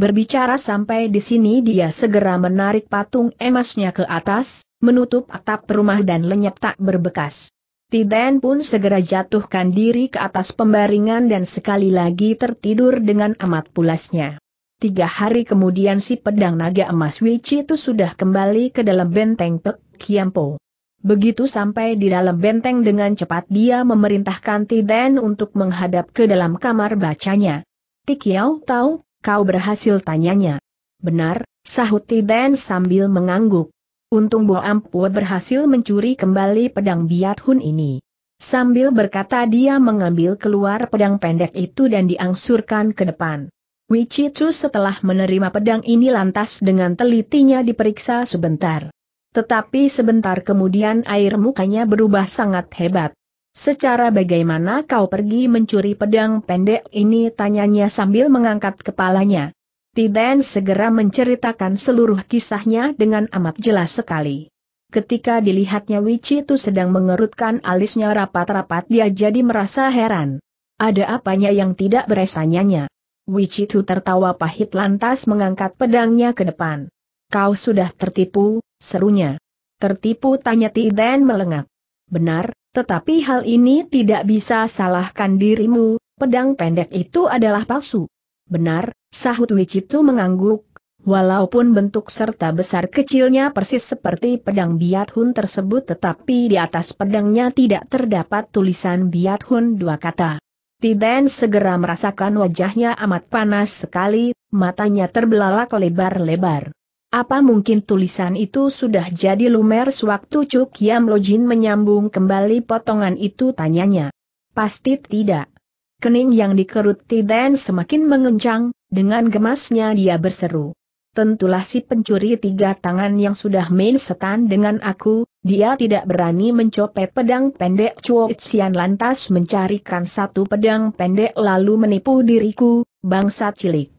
Berbicara sampai di sini dia segera menarik patung emasnya ke atas, menutup atap rumah dan lenyap tak berbekas. Tiden pun segera jatuhkan diri ke atas pembaringan dan sekali lagi tertidur dengan amat pulasnya. Tiga hari kemudian si pedang naga emas Wichi itu sudah kembali ke dalam benteng Pek Kiampo. Begitu sampai di dalam benteng dengan cepat dia memerintahkan Tiden untuk menghadap ke dalam kamar bacanya. Tikiau tahu Kau berhasil tanyanya. Benar, sahut Tiben sambil mengangguk. Untung Bo Ampu berhasil mencuri kembali pedang Biat Hun ini. Sambil berkata dia mengambil keluar pedang pendek itu dan diangsurkan ke depan. Wichitu setelah menerima pedang ini lantas dengan telitinya diperiksa sebentar. Tetapi sebentar kemudian air mukanya berubah sangat hebat. Secara bagaimana kau pergi mencuri pedang pendek ini tanyanya sambil mengangkat kepalanya. Tiden segera menceritakan seluruh kisahnya dengan amat jelas sekali. Ketika dilihatnya Wichi itu sedang mengerutkan alisnya rapat-rapat dia jadi merasa heran. Ada apanya yang tidak beresanyanya. Wichi itu tertawa pahit lantas mengangkat pedangnya ke depan. Kau sudah tertipu, serunya. Tertipu tanya Tiden melengak. Benar, tetapi hal ini tidak bisa salahkan dirimu, pedang pendek itu adalah palsu. Benar, sahut Wicitsu mengangguk, walaupun bentuk serta besar kecilnya persis seperti pedang Biathun tersebut tetapi di atas pedangnya tidak terdapat tulisan Biathun dua kata. Tiden segera merasakan wajahnya amat panas sekali, matanya terbelalak lebar-lebar. Apa mungkin tulisan itu sudah jadi lumer sewaktu Cuk Yam Lojin menyambung kembali potongan itu tanyanya? Pasti tidak. Kening yang dikerut Dan semakin mengencang, dengan gemasnya dia berseru. Tentulah si pencuri tiga tangan yang sudah main setan dengan aku, dia tidak berani mencopet pedang pendek Chuo Xian lantas mencarikan satu pedang pendek lalu menipu diriku, bangsa cilik.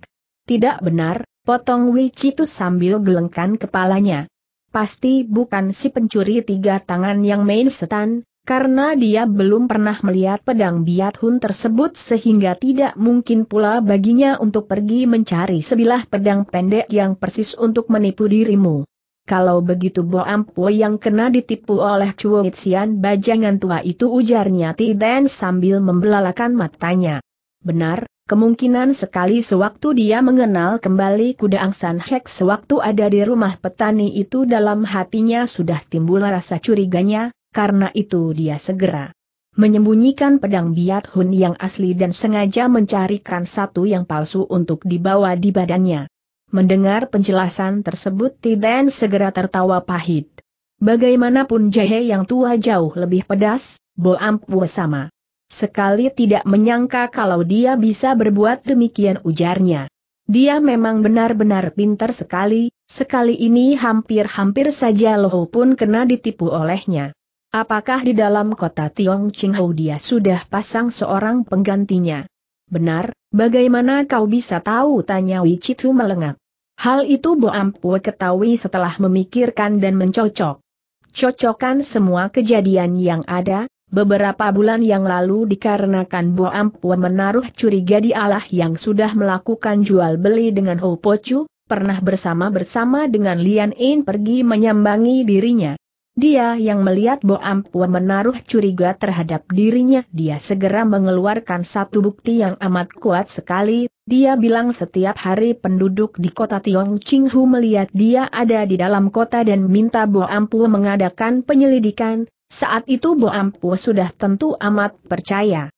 Tidak benar, potong wichi itu sambil gelengkan kepalanya. Pasti bukan si pencuri tiga tangan yang main setan, karena dia belum pernah melihat pedang biat Hun tersebut sehingga tidak mungkin pula baginya untuk pergi mencari sebilah pedang pendek yang persis untuk menipu dirimu. Kalau begitu Bo Ampo yang kena ditipu oleh Chuo Itzian bajangan tua itu ujarnya Tiden sambil membelalakan matanya. Benar, Kemungkinan sekali sewaktu dia mengenal kembali kuda Angsan Hek sewaktu ada di rumah petani itu dalam hatinya sudah timbul rasa curiganya, karena itu dia segera menyembunyikan pedang biat Hun yang asli dan sengaja mencarikan satu yang palsu untuk dibawa di badannya. Mendengar penjelasan tersebut Tiden segera tertawa pahit. Bagaimanapun jahe yang tua jauh lebih pedas, Bo Ampu sama. Sekali tidak menyangka kalau dia bisa berbuat demikian ujarnya. Dia memang benar-benar pintar sekali, sekali ini hampir-hampir saja loh pun kena ditipu olehnya. Apakah di dalam kota Tiong Qinghou dia sudah pasang seorang penggantinya? Benar, bagaimana kau bisa tahu? Tanya Wichitu melengak. Hal itu Bo Ampu ketahui setelah memikirkan dan mencocok. cocokkan semua kejadian yang ada, Beberapa bulan yang lalu dikarenakan Bo Ampua menaruh curiga di Allah yang sudah melakukan jual beli dengan Ho Pochu, pernah bersama-bersama dengan Lian In pergi menyambangi dirinya. Dia yang melihat Bo Ampua menaruh curiga terhadap dirinya, dia segera mengeluarkan satu bukti yang amat kuat sekali, dia bilang setiap hari penduduk di kota Tiong Ching Hu melihat dia ada di dalam kota dan minta Bo Ampua mengadakan penyelidikan, saat itu Bo Ampu sudah tentu amat percaya.